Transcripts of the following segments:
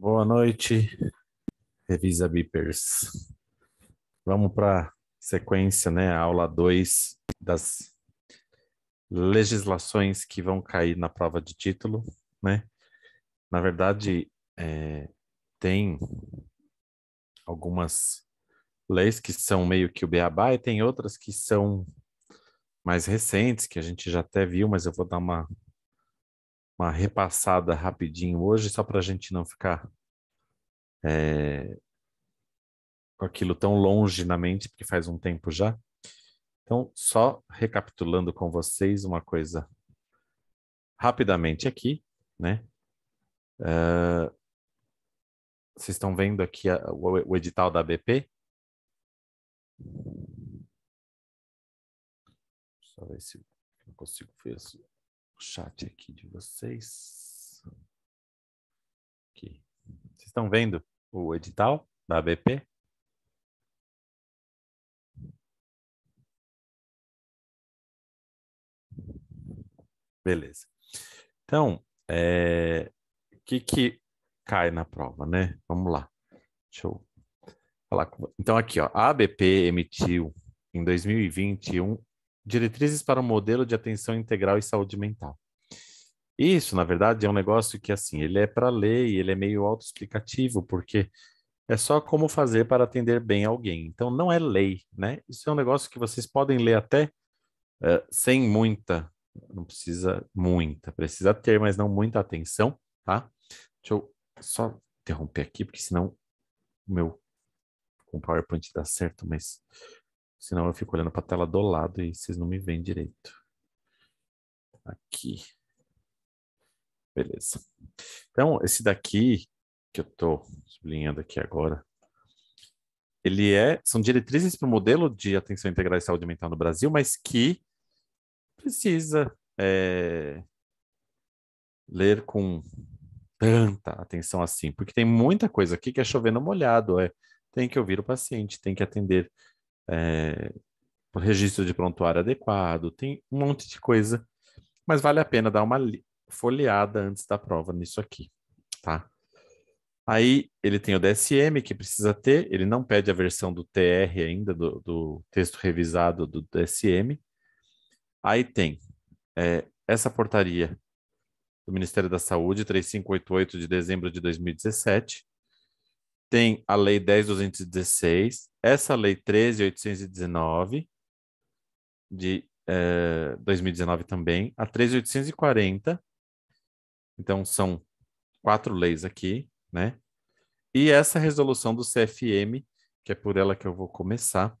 Boa noite, Revisa Beepers. Vamos para sequência, né? A aula 2 das legislações que vão cair na prova de título, né? Na verdade, é, tem algumas leis que são meio que o beabá e tem outras que são mais recentes, que a gente já até viu, mas eu vou dar uma uma repassada rapidinho hoje, só para a gente não ficar é, com aquilo tão longe na mente, porque faz um tempo já. Então, só recapitulando com vocês uma coisa rapidamente aqui, né? Uh, vocês estão vendo aqui a, o, o edital da BP? Deixa eu ver se não consigo ver. isso o chat aqui de vocês. Aqui. Vocês estão vendo o edital da ABP? Beleza. Então, é... o que, que cai na prova, né? Vamos lá. Deixa eu falar. Então, aqui, ó, a ABP emitiu em 2021 Diretrizes para o um modelo de atenção integral e saúde mental. Isso, na verdade, é um negócio que, assim, ele é para lei, ele é meio autoexplicativo, porque é só como fazer para atender bem alguém. Então, não é lei, né? Isso é um negócio que vocês podem ler até uh, sem muita, não precisa muita, precisa ter, mas não muita atenção, tá? Deixa eu só interromper aqui, porque senão o meu com o PowerPoint dá certo, mas Senão eu fico olhando para a tela do lado e vocês não me veem direito. Aqui. Beleza. Então, esse daqui que eu estou sublinhando aqui agora, ele é, são diretrizes para o modelo de atenção integral e saúde mental no Brasil, mas que precisa é, ler com tanta atenção assim, porque tem muita coisa aqui que é chovendo molhado, é tem que ouvir o paciente, tem que atender é, registro de prontuário adequado, tem um monte de coisa, mas vale a pena dar uma folheada antes da prova nisso aqui, tá? Aí ele tem o DSM que precisa ter, ele não pede a versão do TR ainda, do, do texto revisado do DSM. Aí tem é, essa portaria do Ministério da Saúde, 3588 de dezembro de 2017, tem a Lei 10.216, essa Lei 13.819, de eh, 2019 também, a 13.840, então são quatro leis aqui, né? E essa resolução do CFM, que é por ela que eu vou começar,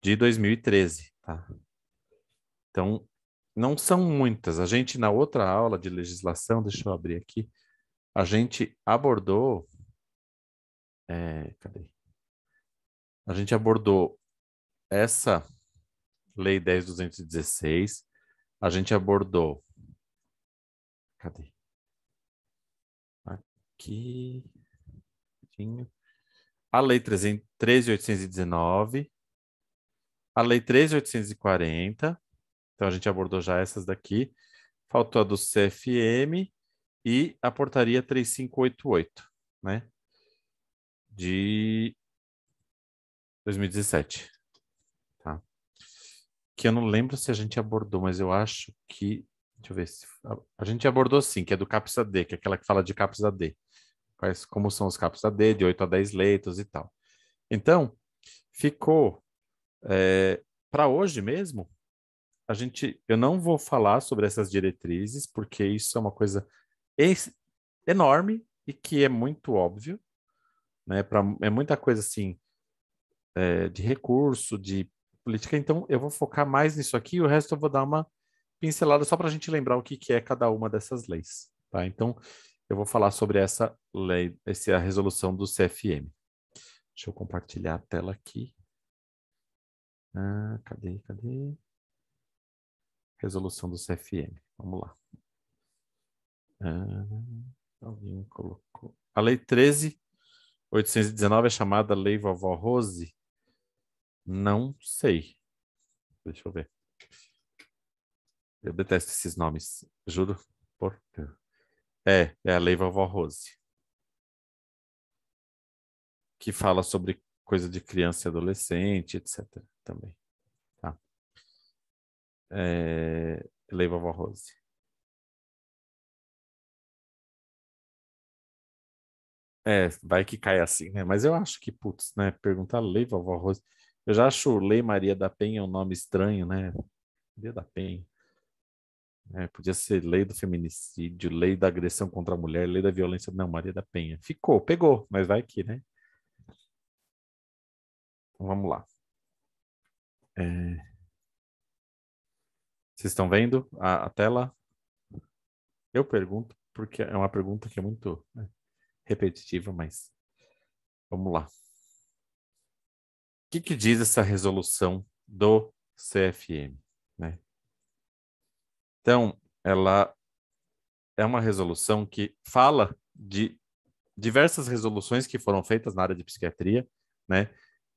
de 2013, tá? Então, não são muitas. A gente, na outra aula de legislação, deixa eu abrir aqui, a gente abordou é, cadê? A gente abordou essa Lei 10.216, a gente abordou. Cadê? Aqui. A Lei 13.819, a Lei 13.840, então a gente abordou já essas daqui, faltou a do CFM e a Portaria 3588, né? de 2017, tá? Que eu não lembro se a gente abordou, mas eu acho que. Deixa eu ver se. A gente abordou sim, que é do CAPS AD, que é aquela que fala de CAPS AD. Quais, como são os CAPS AD, de 8 a 10 leitos e tal. Então, ficou. É, Para hoje mesmo, a gente, eu não vou falar sobre essas diretrizes, porque isso é uma coisa enorme e que é muito óbvio né? Pra, é muita coisa assim é, de recurso, de política. Então eu vou focar mais nisso aqui. E o resto eu vou dar uma pincelada só para a gente lembrar o que, que é cada uma dessas leis, tá? Então eu vou falar sobre essa lei, essa a resolução do CFM. Deixa eu compartilhar a tela aqui. Ah, cadê, cadê? Resolução do CFM. Vamos lá. Ah, alguém colocou. A Lei 13 819 é chamada Lei Vovó Rose? Não sei. Deixa eu ver. Eu detesto esses nomes, juro por É, é a Lei Vovó Rose. Que fala sobre coisa de criança e adolescente, etc. Também. Tá. É, Lei Vovó Rose. É, vai que cai assim, né? Mas eu acho que, putz, né? Perguntar Lei Vovó Rose. Eu já acho Lei Maria da Penha um nome estranho, né? Maria da Penha. É, podia ser lei do feminicídio, lei da agressão contra a mulher, lei da violência. Não, Maria da Penha. Ficou, pegou, mas vai que, né? Então, vamos lá. É... Vocês estão vendo a, a, tela? Eu pergunto, porque é uma pergunta que é muito. Né? repetitiva, mas vamos lá. O que, que diz essa resolução do CFM? Né? Então, ela é uma resolução que fala de diversas resoluções que foram feitas na área de psiquiatria, né?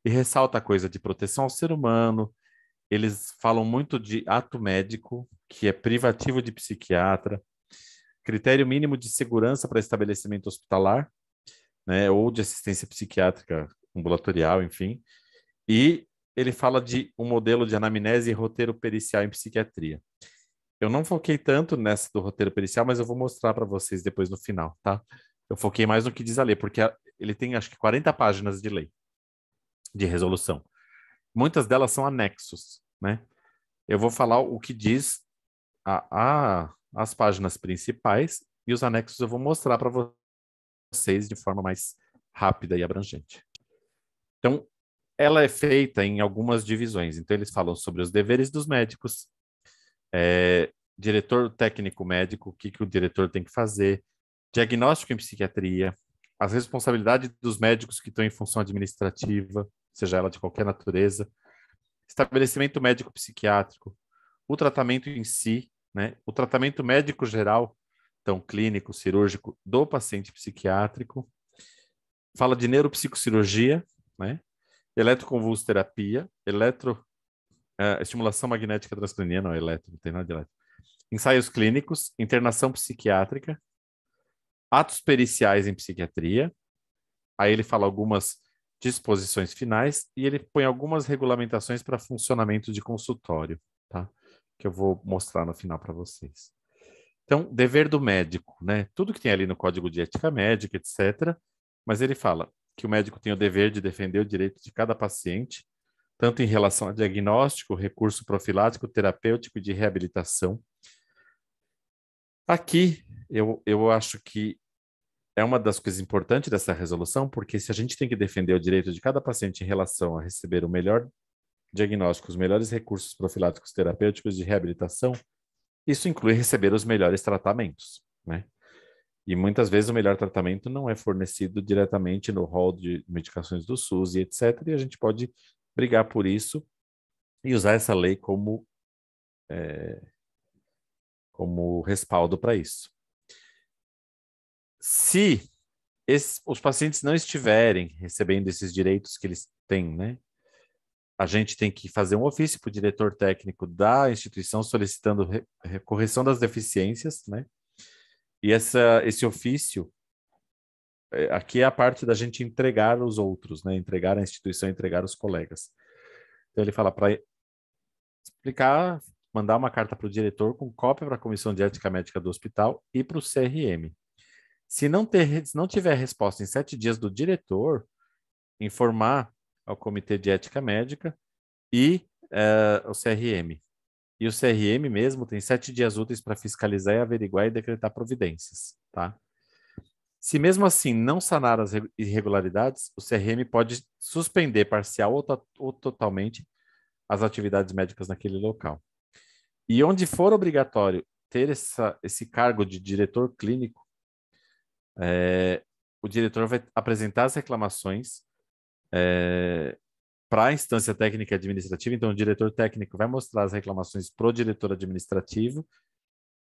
E ressalta a coisa de proteção ao ser humano. Eles falam muito de ato médico, que é privativo de psiquiatra, critério mínimo de segurança para estabelecimento hospitalar, né, ou de assistência psiquiátrica ambulatorial, enfim. E ele fala de um modelo de anamnese e roteiro pericial em psiquiatria. Eu não foquei tanto nessa do roteiro pericial, mas eu vou mostrar para vocês depois no final, tá? Eu foquei mais no que diz a lei, porque ele tem acho que 40 páginas de lei, de resolução. Muitas delas são anexos, né? Eu vou falar o que diz a, a as páginas principais e os anexos eu vou mostrar para vocês de forma mais rápida e abrangente. Então, ela é feita em algumas divisões. Então, eles falam sobre os deveres dos médicos, é, diretor técnico médico, o que, que o diretor tem que fazer, diagnóstico em psiquiatria, as responsabilidades dos médicos que estão em função administrativa, seja ela de qualquer natureza, estabelecimento médico-psiquiátrico, o tratamento em si, né? O tratamento médico geral, então clínico, cirúrgico do paciente psiquiátrico, fala de neuropsicocirurgia, né? eletroconvulsoterapia, eletro, uh, estimulação magnética transcraniana, não, eletro, não tem nada de eletro. Ensaios clínicos, internação psiquiátrica, atos periciais em psiquiatria. Aí ele fala algumas disposições finais e ele põe algumas regulamentações para funcionamento de consultório, tá? que eu vou mostrar no final para vocês. Então, dever do médico, né? Tudo que tem ali no Código de Ética Médica, etc. Mas ele fala que o médico tem o dever de defender o direito de cada paciente, tanto em relação a diagnóstico, recurso profilático, terapêutico e de reabilitação. Aqui, eu, eu acho que é uma das coisas importantes dessa resolução, porque se a gente tem que defender o direito de cada paciente em relação a receber o melhor diagnósticos, os melhores recursos profiláticos terapêuticos de reabilitação, isso inclui receber os melhores tratamentos, né? E muitas vezes o melhor tratamento não é fornecido diretamente no rol de medicações do SUS e etc. E a gente pode brigar por isso e usar essa lei como, é, como respaldo para isso. Se esse, os pacientes não estiverem recebendo esses direitos que eles têm, né? a gente tem que fazer um ofício para o diretor técnico da instituição solicitando correção das deficiências, né? E essa, esse ofício, é, aqui é a parte da gente entregar os outros, né? Entregar a instituição, entregar os colegas. Então ele fala para explicar, mandar uma carta para o diretor com cópia para a comissão de ética médica do hospital e para o CRM. Se não, ter, se não tiver resposta em sete dias do diretor, informar ao Comitê de Ética Médica e uh, é, o CRM. E o CRM mesmo tem sete dias úteis para fiscalizar e averiguar e decretar providências, tá? Se mesmo assim não sanar as irregularidades, o CRM pode suspender parcial ou, to ou totalmente as atividades médicas naquele local. E onde for obrigatório ter essa, esse cargo de diretor clínico, é, o diretor vai apresentar as reclamações é, para a instância técnica administrativa, então o diretor técnico vai mostrar as reclamações para o diretor administrativo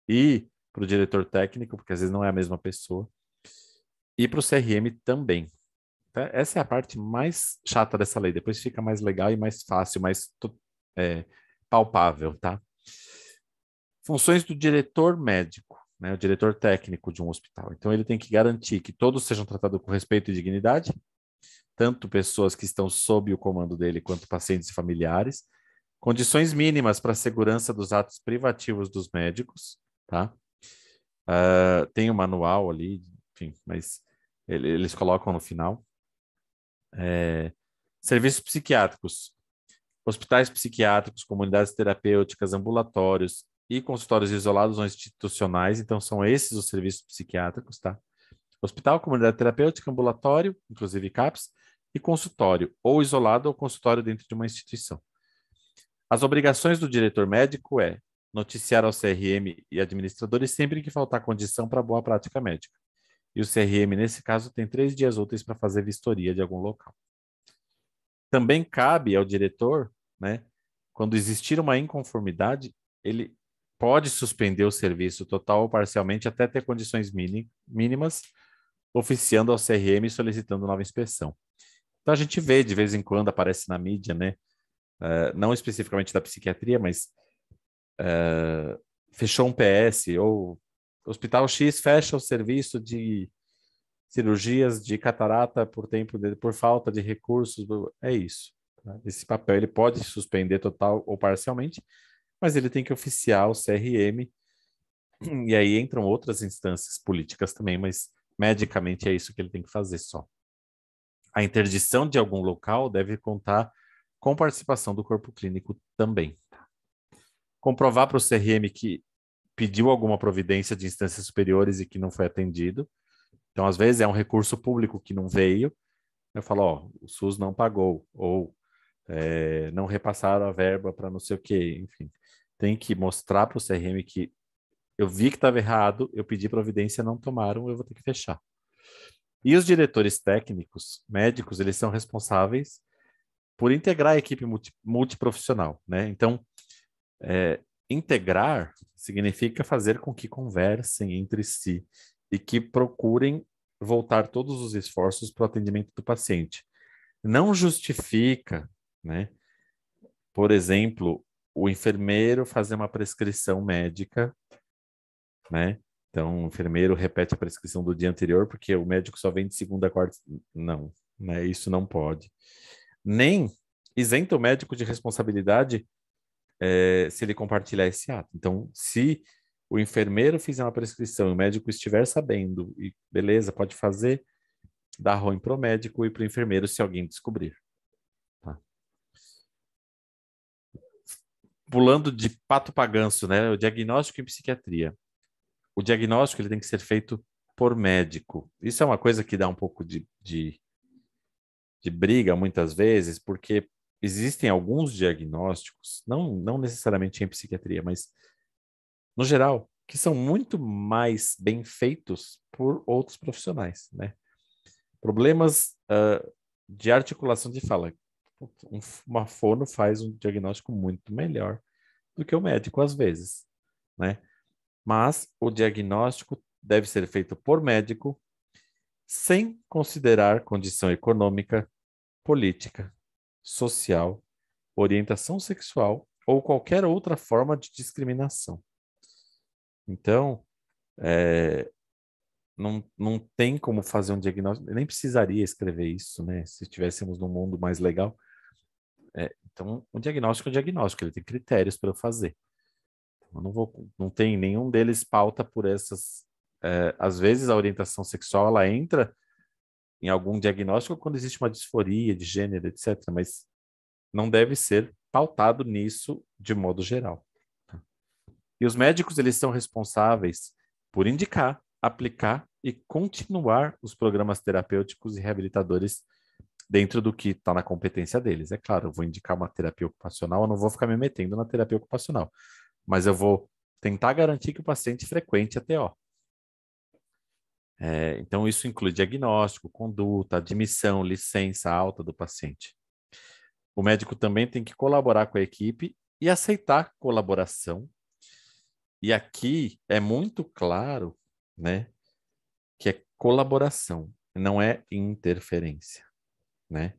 e para o diretor técnico, porque às vezes não é a mesma pessoa, e para o CRM também. Tá? Essa é a parte mais chata dessa lei, depois fica mais legal e mais fácil, mais é, palpável, tá? Funções do diretor médico. Né, o diretor técnico de um hospital. Então, ele tem que garantir que todos sejam tratados com respeito e dignidade, tanto pessoas que estão sob o comando dele quanto pacientes e familiares, condições mínimas para a segurança dos atos privativos dos médicos, tá? Uh, tem o um manual ali, enfim, mas ele, eles colocam no final. É, serviços psiquiátricos, hospitais psiquiátricos, comunidades terapêuticas, ambulatórios e consultórios isolados ou institucionais, então são esses os serviços psiquiátricos, tá? Hospital, comunidade terapêutica, ambulatório, inclusive CAPS, e consultório, ou isolado ou consultório dentro de uma instituição. As obrigações do diretor médico é noticiar ao CRM e administradores sempre que faltar condição para boa prática médica. E o CRM, nesse caso, tem três dias úteis para fazer vistoria de algum local. Também cabe ao diretor, né, quando existir uma inconformidade, ele pode suspender o serviço total ou parcialmente até ter condições mínimas, oficiando ao CRM e solicitando nova inspeção. Então a gente vê de vez em quando aparece na mídia, né? Uh, não especificamente da psiquiatria, mas uh, fechou um PS ou Hospital X fecha o serviço de cirurgias de catarata por tempo de, por falta de recursos. É isso. Tá? Esse papel ele pode suspender total ou parcialmente, mas ele tem que oficiar o CRM. E aí entram outras instâncias políticas também, mas medicamente é isso que ele tem que fazer só a interdição de algum local deve contar com participação do corpo clínico também. Tá? Comprovar para o CRM que pediu alguma providência de instâncias superiores e que não foi atendido. Então, às vezes, é um recurso público que não veio. Eu falo, ó, o SUS não pagou, ou é, não repassaram a verba para não sei o quê, enfim. Tem que mostrar para o CRM que eu vi que estava errado, eu pedi providência, não tomaram, eu vou ter que fechar. E os diretores técnicos, médicos, eles são responsáveis por integrar a equipe multi, multiprofissional, né? Então, é, integrar significa fazer com que conversem entre si e que procurem voltar todos os esforços para o atendimento do paciente. Não justifica, né? Por exemplo, o enfermeiro fazer uma prescrição médica, né? Então, o enfermeiro repete a prescrição do dia anterior, porque o médico só vem de segunda a quarta. Não, né? Isso não pode. Nem isenta o médico de responsabilidade é, se ele compartilhar esse ato. Então, se o enfermeiro fizer uma prescrição e o médico estiver sabendo, e beleza, pode fazer, dá ruim para o médico e para o enfermeiro se alguém descobrir. Tá? Pulando de pato paganço, né? O diagnóstico em psiquiatria o diagnóstico ele tem que ser feito por médico. Isso é uma coisa que dá um pouco de, de, de briga muitas vezes, porque existem alguns diagnósticos, não, não necessariamente em psiquiatria, mas no geral, que são muito mais bem feitos por outros profissionais, né? Problemas uh, de articulação de fala. Um, uma fono faz um diagnóstico muito melhor do que o médico, às vezes, né? mas o diagnóstico deve ser feito por médico sem considerar condição econômica, política, social, orientação sexual ou qualquer outra forma de discriminação. Então, é, não, não tem como fazer um diagnóstico, nem precisaria escrever isso, né? Se estivéssemos num mundo mais legal. É, então, o diagnóstico é um diagnóstico, ele tem critérios para fazer. Eu não vou, não tem nenhum deles pauta por essas. É, às vezes a orientação sexual ela entra em algum diagnóstico quando existe uma disforia de gênero, etc. Mas não deve ser pautado nisso de modo geral. Tá? E os médicos eles são responsáveis por indicar, aplicar e continuar os programas terapêuticos e reabilitadores dentro do que está na competência deles. É claro, eu vou indicar uma terapia ocupacional, eu não vou ficar me metendo na terapia ocupacional mas eu vou tentar garantir que o paciente frequente a TO. É, então, isso inclui diagnóstico, conduta, admissão, licença alta do paciente. O médico também tem que colaborar com a equipe e aceitar colaboração. E aqui é muito claro, né, que é colaboração, não é interferência, né?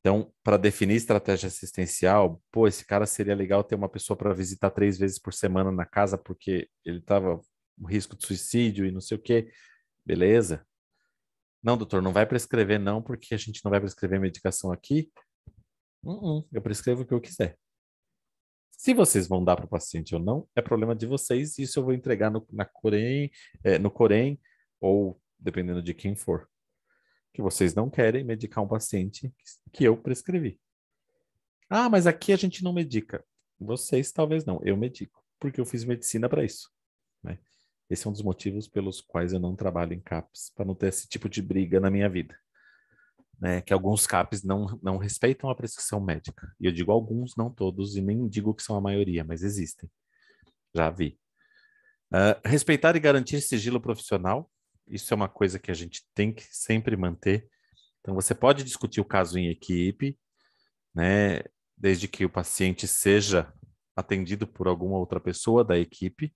Então, para definir estratégia assistencial, pô, esse cara seria legal ter uma pessoa para visitar três vezes por semana na casa porque ele estava com risco de suicídio e não sei o quê. Beleza. Não, doutor, não vai prescrever não, porque a gente não vai prescrever medicação aqui. Uh -uh, eu prescrevo o que eu quiser. Se vocês vão dar para o paciente ou não, é problema de vocês. Isso eu vou entregar no, na Corém, é, no Corém, ou dependendo de quem for que vocês não querem medicar um paciente que eu prescrevi. Ah, mas aqui a gente não medica. Vocês talvez não, eu medico, porque eu fiz medicina para isso. Né? Esse é um dos motivos pelos quais eu não trabalho em CAPS, para não ter esse tipo de briga na minha vida. Né? Que alguns CAPS não, não respeitam a prescrição médica. E eu digo alguns, não todos, e nem digo que são a maioria, mas existem. Já vi. Uh, respeitar e garantir sigilo profissional isso é uma coisa que a gente tem que sempre manter. Então, você pode discutir o caso em equipe, né? Desde que o paciente seja atendido por alguma outra pessoa da equipe.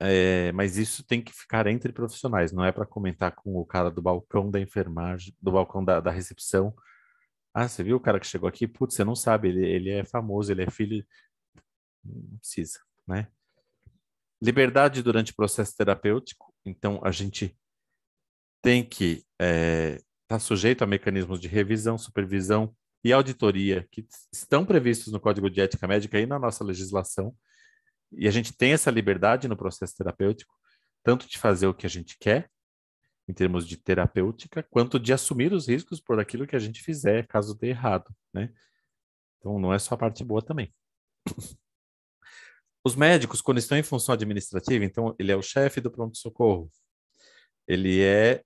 É, mas isso tem que ficar entre profissionais, não é para comentar com o cara do balcão da enfermagem, do balcão da, da recepção. Ah, você viu o cara que chegou aqui? Putz, você não sabe, ele, ele é famoso, ele é filho. Não precisa, né? Liberdade durante o processo terapêutico. Então, a gente tem que estar é, tá sujeito a mecanismos de revisão, supervisão e auditoria que estão previstos no Código de Ética Médica e na nossa legislação. E a gente tem essa liberdade no processo terapêutico, tanto de fazer o que a gente quer, em termos de terapêutica, quanto de assumir os riscos por aquilo que a gente fizer, caso dê errado, né? Então, não é só a parte boa também. Os médicos, quando estão em função administrativa, então ele é o chefe do pronto-socorro, ele é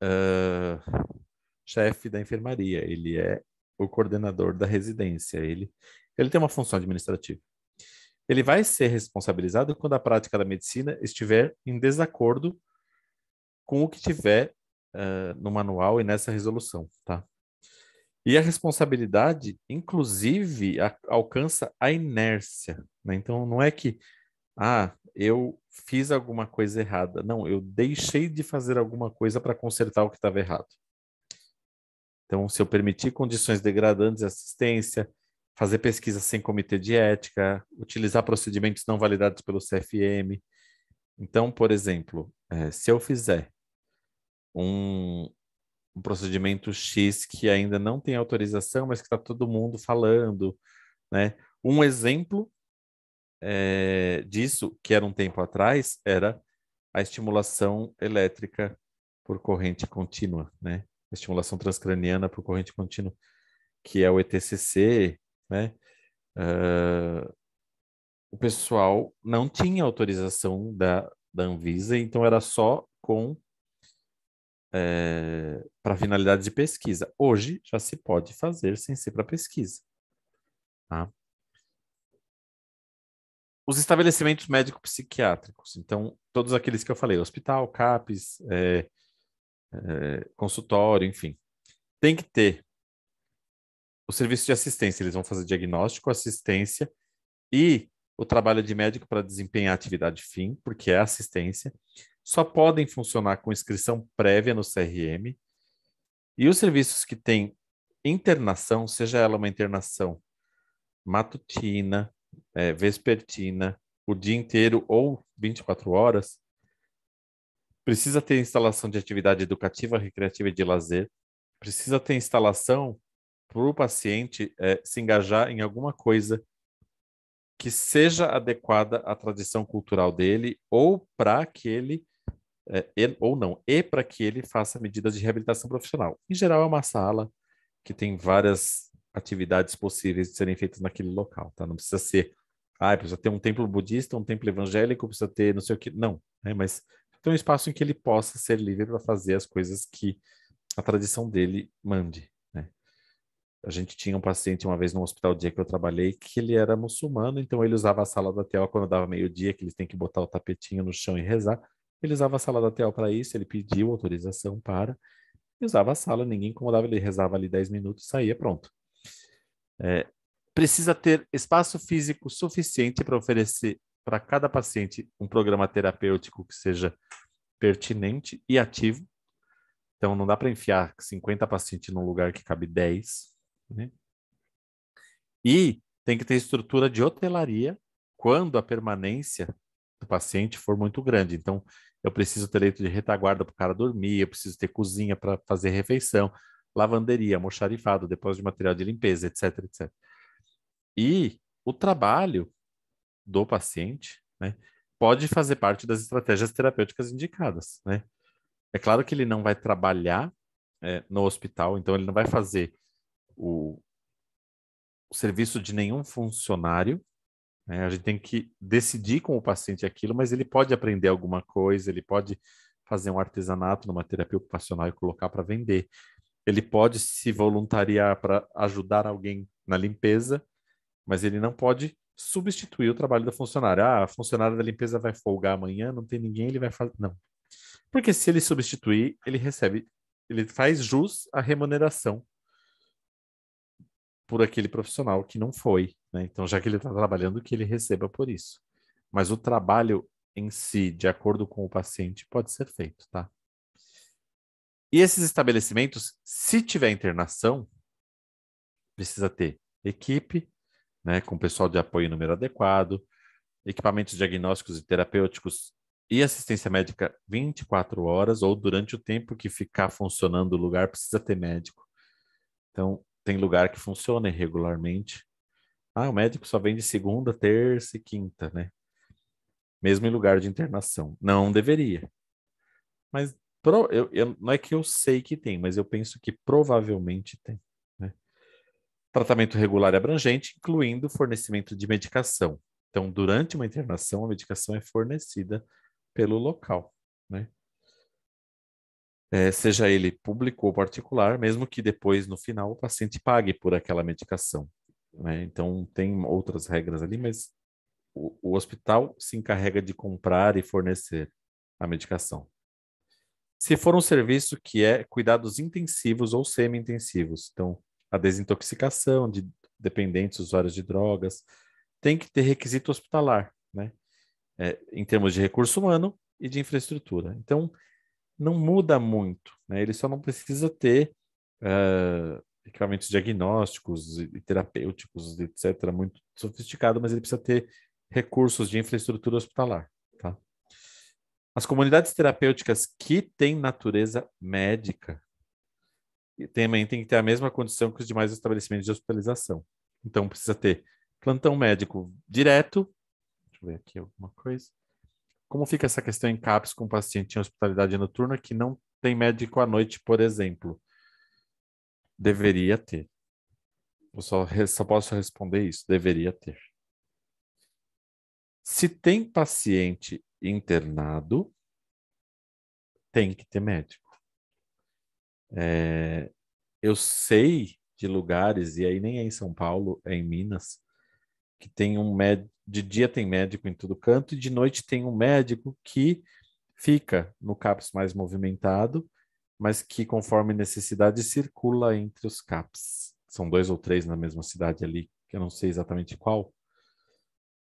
uh, chefe da enfermaria, ele é o coordenador da residência, ele, ele tem uma função administrativa. Ele vai ser responsabilizado quando a prática da medicina estiver em desacordo com o que tiver uh, no manual e nessa resolução, tá? E a responsabilidade, inclusive, a, alcança a inércia. Né? Então, não é que, ah, eu fiz alguma coisa errada. Não, eu deixei de fazer alguma coisa para consertar o que estava errado. Então, se eu permitir condições degradantes de assistência, fazer pesquisa sem comitê de ética, utilizar procedimentos não validados pelo CFM. Então, por exemplo, é, se eu fizer um, um procedimento X que ainda não tem autorização, mas que está todo mundo falando, né? Um exemplo é, disso, que era um tempo atrás, era a estimulação elétrica por corrente contínua, né? A estimulação transcraniana por corrente contínua, que é o ETCC, né? Uh, o pessoal não tinha autorização da, da Anvisa, então era só com é, eh, para finalidade de pesquisa. Hoje já se pode fazer sem ser para pesquisa. Tá? Os estabelecimentos médico-psiquiátricos. Então, todos aqueles que eu falei, hospital, CAPES, é, é, consultório, enfim. Tem que ter o serviço de assistência. Eles vão fazer diagnóstico, assistência e o trabalho de médico para desempenhar atividade fim, porque é assistência só podem funcionar com inscrição prévia no CRM e os serviços que têm internação, seja ela uma internação matutina, é, vespertina, o dia inteiro ou 24 horas, precisa ter instalação de atividade educativa, recreativa e de lazer, precisa ter instalação para o paciente é, se engajar em alguma coisa que seja adequada à tradição cultural dele ou para que ele é, ou não, e para que ele faça medidas de reabilitação profissional. Em geral, é uma sala que tem várias atividades possíveis de serem feitas naquele local, tá? Não precisa ser, ah, precisa ter um templo budista, um templo evangélico, precisa ter não sei o que, não, né? Mas tem um espaço em que ele possa ser livre para fazer as coisas que a tradição dele mande, né? A gente tinha um paciente uma vez no hospital dia que eu trabalhei que ele era muçulmano, então ele usava a sala da tela quando dava meio-dia, que eles têm que botar o tapetinho no chão e rezar ele usava a sala da Tel para isso, ele pediu autorização para, e usava a sala, ninguém incomodava, ele rezava ali 10 minutos, saía pronto. É, precisa ter espaço físico suficiente para oferecer para cada paciente um programa terapêutico que seja pertinente e ativo. Então, não dá para enfiar 50 pacientes num lugar que cabe 10. Né? E tem que ter estrutura de hotelaria quando a permanência do paciente for muito grande. Então, eu preciso ter leito de retaguarda para o cara dormir, eu preciso ter cozinha para fazer refeição, lavanderia, mocharifado, depósito de material de limpeza, etc, etc. E o trabalho do paciente né, pode fazer parte das estratégias terapêuticas indicadas. Né? É claro que ele não vai trabalhar é, no hospital, então ele não vai fazer o, o serviço de nenhum funcionário, né? A gente tem que decidir com o paciente aquilo, mas ele pode aprender alguma coisa, ele pode fazer um artesanato numa terapia ocupacional e colocar para vender. Ele pode se voluntariar para ajudar alguém na limpeza, mas ele não pode substituir o trabalho da funcionária. Ah, a funcionária da limpeza vai folgar amanhã, não tem ninguém, ele vai fazer. Não. Porque se ele substituir, ele recebe, ele faz jus à remuneração por aquele profissional que não foi. Né? Então, já que ele está trabalhando, que ele receba por isso. Mas o trabalho em si, de acordo com o paciente, pode ser feito, tá? E esses estabelecimentos, se tiver internação, precisa ter equipe, né, com pessoal de apoio número adequado, equipamentos diagnósticos e terapêuticos e assistência médica 24 horas ou durante o tempo que ficar funcionando o lugar precisa ter médico. Então, tem lugar que funciona irregularmente. Ah, o médico só vem de segunda, terça e quinta, né? Mesmo em lugar de internação. Não deveria. Mas pro, eu, eu, não é que eu sei que tem, mas eu penso que provavelmente tem. Né? Tratamento regular e abrangente, incluindo fornecimento de medicação. Então, durante uma internação, a medicação é fornecida pelo local é, seja ele público ou particular, mesmo que depois, no final, o paciente pague por aquela medicação. Né? Então, tem outras regras ali, mas o, o hospital se encarrega de comprar e fornecer a medicação. Se for um serviço que é cuidados intensivos ou semi-intensivos, então a desintoxicação de dependentes, usuários de drogas, tem que ter requisito hospitalar, né? É, em termos de recurso humano e de infraestrutura. Então, não muda muito. Né? Ele só não precisa ter uh, equipamentos diagnósticos e terapêuticos, etc., muito sofisticado, mas ele precisa ter recursos de infraestrutura hospitalar. Tá? As comunidades terapêuticas que têm natureza médica também tem que ter a mesma condição que os demais estabelecimentos de hospitalização. Então, precisa ter plantão médico direto. Deixa eu ver aqui alguma coisa. Como fica essa questão em CAPS com paciente em hospitalidade noturna que não tem médico à noite, por exemplo? Deveria ter. Eu só, só posso responder isso. Deveria ter. Se tem paciente internado, tem que ter médico. É, eu sei de lugares, e aí nem é em São Paulo, é em Minas, que tem um médico, de dia tem médico em todo canto e de noite tem um médico que fica no CAPS mais movimentado, mas que conforme necessidade circula entre os CAPS. São dois ou três na mesma cidade ali, que eu não sei exatamente qual,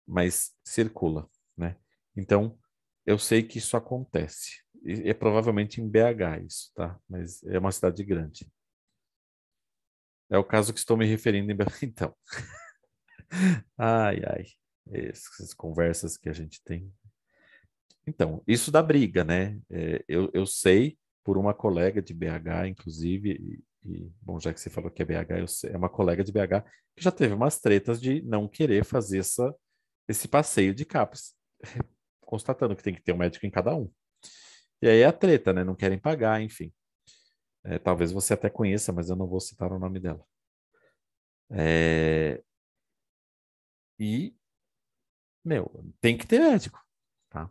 mas circula, né? Então, eu sei que isso acontece. E é provavelmente em BH isso, tá? Mas é uma cidade grande. É o caso que estou me referindo em BH, então. ai, ai essas conversas que a gente tem. Então, isso da briga, né? É, eu, eu sei por uma colega de BH, inclusive, e, e, bom, já que você falou que é BH, sei, é uma colega de BH que já teve umas tretas de não querer fazer essa, esse passeio de capas constatando que tem que ter um médico em cada um. E aí é a treta, né? Não querem pagar, enfim. É, talvez você até conheça, mas eu não vou citar o nome dela. É... E meu, tem que ter médico, tá?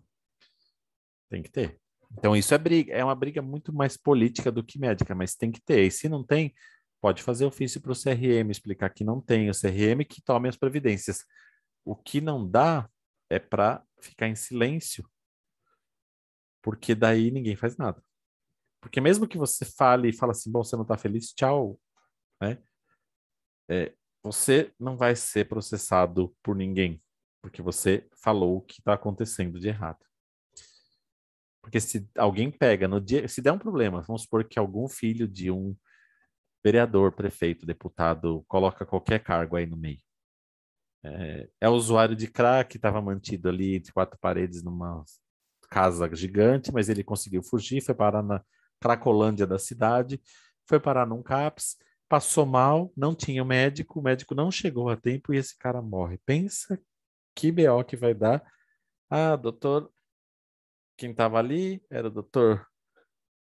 Tem que ter. Então isso é briga, é uma briga muito mais política do que médica, mas tem que ter. E se não tem, pode fazer ofício para o CRM explicar que não tem o CRM que tome as previdências. O que não dá é para ficar em silêncio, porque daí ninguém faz nada. Porque mesmo que você fale e fala assim, bom, você não está feliz, tchau, né? É, você não vai ser processado por ninguém porque você falou o que está acontecendo de errado. Porque se alguém pega no dia, se der um problema, vamos supor que algum filho de um vereador, prefeito, deputado, coloca qualquer cargo aí no meio. É, é usuário de crack, estava mantido ali entre quatro paredes numa casa gigante, mas ele conseguiu fugir, foi parar na Cracolândia da cidade, foi parar num CAPS, passou mal, não tinha médico, o médico não chegou a tempo e esse cara morre. Pensa que BO que vai dar. Ah, doutor. Quem estava ali era o doutor.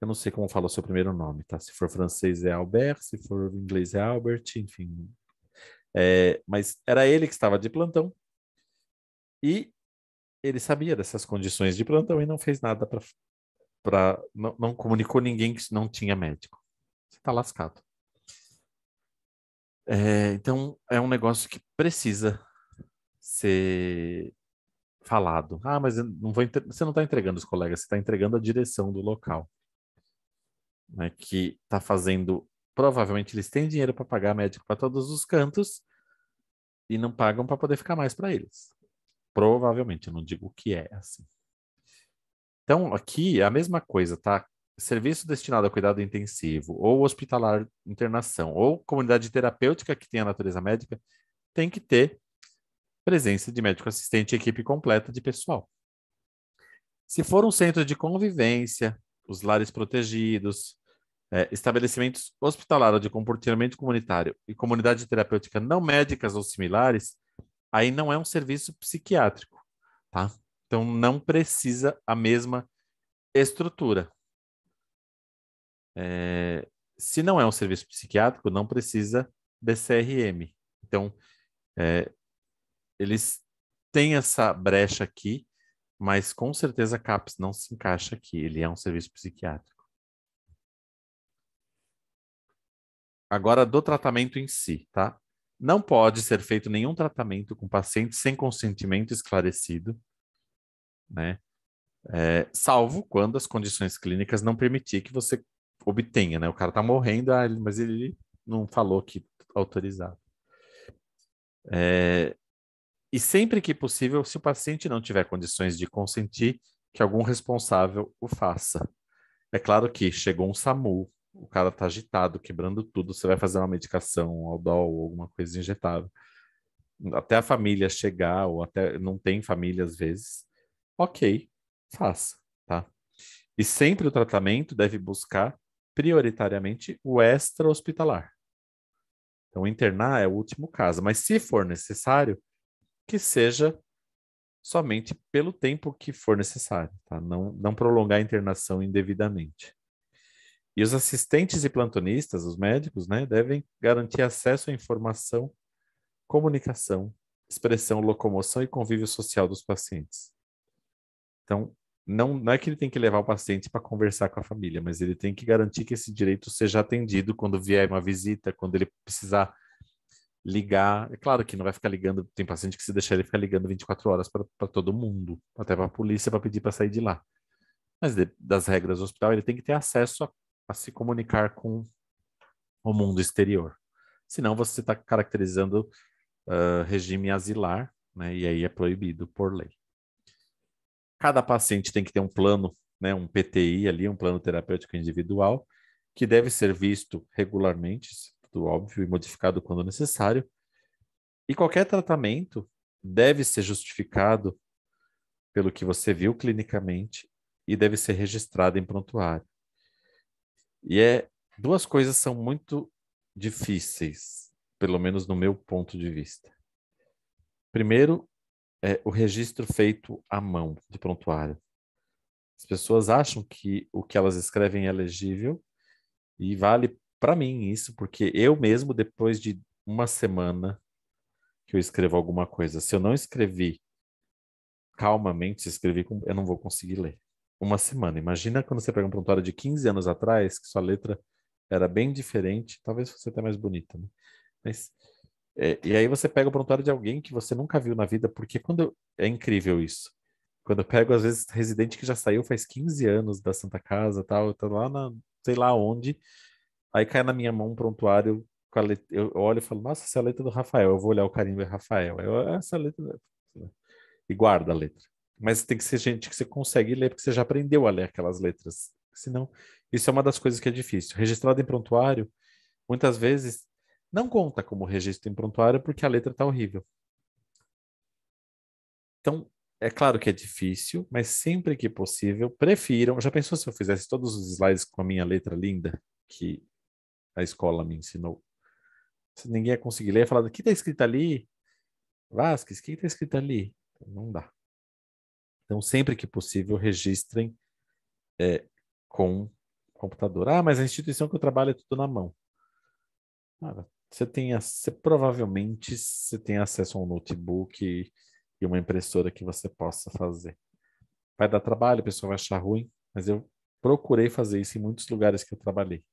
Eu não sei como fala o seu primeiro nome, tá? Se for francês é Albert, se for inglês é Albert, enfim. É, mas era ele que estava de plantão e ele sabia dessas condições de plantão e não fez nada para. Não, não comunicou ninguém que não tinha médico. Você está lascado. É, então, é um negócio que precisa ser falado. Ah, mas não vou você não está entregando os colegas, você está entregando a direção do local. Né, que está fazendo. Provavelmente eles têm dinheiro para pagar médico para todos os cantos e não pagam para poder ficar mais para eles. Provavelmente, eu não digo o que é assim. Então, aqui é a mesma coisa, tá? Serviço destinado a cuidado intensivo, ou hospitalar internação, ou comunidade terapêutica que tem a natureza médica, tem que ter presença de médico assistente e equipe completa de pessoal. Se for um centro de convivência, os lares protegidos, é, estabelecimentos hospitalares de comportamento comunitário e comunidade terapêutica não médicas ou similares, aí não é um serviço psiquiátrico, tá? Então não precisa a mesma estrutura. É, se não é um serviço psiquiátrico, não precisa DCRM. Então, é, eles têm essa brecha aqui, mas com certeza CAPS não se encaixa aqui. Ele é um serviço psiquiátrico. Agora, do tratamento em si, tá? Não pode ser feito nenhum tratamento com paciente sem consentimento esclarecido, né? É, salvo quando as condições clínicas não permitir que você obtenha, né? O cara tá morrendo, ah, mas ele não falou que autorizado. É, e sempre que possível, se o paciente não tiver condições de consentir, que algum responsável o faça. É claro que chegou um SAMU, o cara tá agitado, quebrando tudo, você vai fazer uma medicação, um aldol, alguma coisa injetável. Até a família chegar, ou até não tem família às vezes, ok, faça, tá? E sempre o tratamento deve buscar prioritariamente o extra-hospitalar. Então, internar é o último caso, mas se for necessário, que seja somente pelo tempo que for necessário, tá? não, não prolongar a internação indevidamente. E os assistentes e plantonistas, os médicos, né, devem garantir acesso à informação, comunicação, expressão, locomoção e convívio social dos pacientes. Então, não, não é que ele tem que levar o paciente para conversar com a família, mas ele tem que garantir que esse direito seja atendido quando vier uma visita, quando ele precisar ligar. É claro que não vai ficar ligando, tem paciente que se deixar ele ficar ligando 24 horas para todo mundo, até para a polícia para pedir para sair de lá. Mas de, das regras do hospital, ele tem que ter acesso a, a se comunicar com o mundo exterior. Senão você está caracterizando uh, regime asilar, né? E aí é proibido por lei. Cada paciente tem que ter um plano, né? Um PTI ali, um plano terapêutico individual, que deve ser visto regularmente, método óbvio e modificado quando necessário. E qualquer tratamento deve ser justificado pelo que você viu clinicamente e deve ser registrado em prontuário. E é duas coisas são muito difíceis, pelo menos no meu ponto de vista. Primeiro, é o registro feito à mão de prontuário. As pessoas acham que o que elas escrevem é legível e vale para mim isso, porque eu mesmo, depois de uma semana que eu escrevo alguma coisa, se eu não escrevi calmamente, se escrevi, com... eu não vou conseguir ler. Uma semana. Imagina quando você pega um prontuário de 15 anos atrás, que sua letra era bem diferente, talvez fosse até mais bonita, né? Mas, é, e aí você pega o prontuário de alguém que você nunca viu na vida, porque quando eu, é incrível isso. Quando eu pego, às vezes, residente que já saiu faz 15 anos da Santa Casa, tal, tá lá na, sei lá onde, Aí cai na minha mão um prontuário, com a letra, eu olho e falo, nossa, essa é a letra do Rafael, eu vou olhar o carimbo é Rafael. Eu, é, essa é letra... E guarda a letra. Mas tem que ser gente que você consegue ler, porque você já aprendeu a ler aquelas letras. Senão, isso é uma das coisas que é difícil. Registrado em prontuário, muitas vezes, não conta como registro em prontuário, porque a letra está horrível. Então, é claro que é difícil, mas sempre que possível, prefiram. Já pensou se eu fizesse todos os slides com a minha letra linda, que a escola me ensinou. Se ninguém ia conseguir ler, ia falar, o que está escrito ali? Vasquez, o que está escrito ali? não dá. Então, sempre que possível, registrem é, com computador. Ah, mas a instituição que eu trabalho é tudo na mão. Cara, você tem, você, provavelmente você tem acesso a um notebook e, e uma impressora que você possa fazer. Vai dar trabalho, a pessoa vai achar ruim, mas eu procurei fazer isso em muitos lugares que eu trabalhei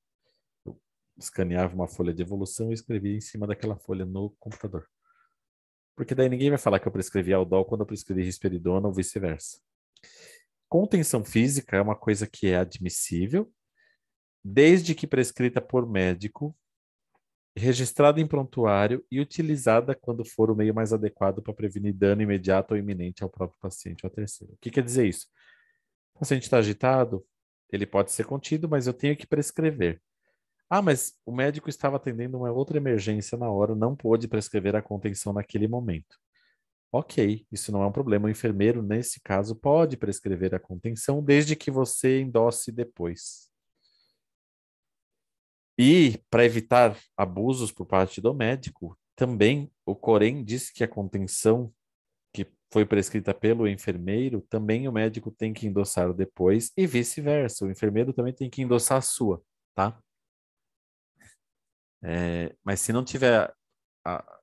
escaneava uma folha de evolução e escrevia em cima daquela folha no computador. Porque daí ninguém vai falar que eu prescrevi Aldol quando eu prescrevi risperidona ou vice-versa. Contenção física é uma coisa que é admissível, desde que prescrita por médico, registrada em prontuário e utilizada quando for o meio mais adequado para prevenir dano imediato ou iminente ao próprio paciente ou a terceiro. O que quer dizer isso? O paciente está agitado, ele pode ser contido, mas eu tenho que prescrever. Ah, mas o médico estava atendendo uma outra emergência na hora, não pôde prescrever a contenção naquele momento. Ok, isso não é um problema. O enfermeiro, nesse caso, pode prescrever a contenção desde que você endosse depois. E, para evitar abusos por parte do médico, também o Corém diz que a contenção que foi prescrita pelo enfermeiro, também o médico tem que endossar depois e vice-versa. O enfermeiro também tem que endossar a sua, tá? É, mas se não tiver a, a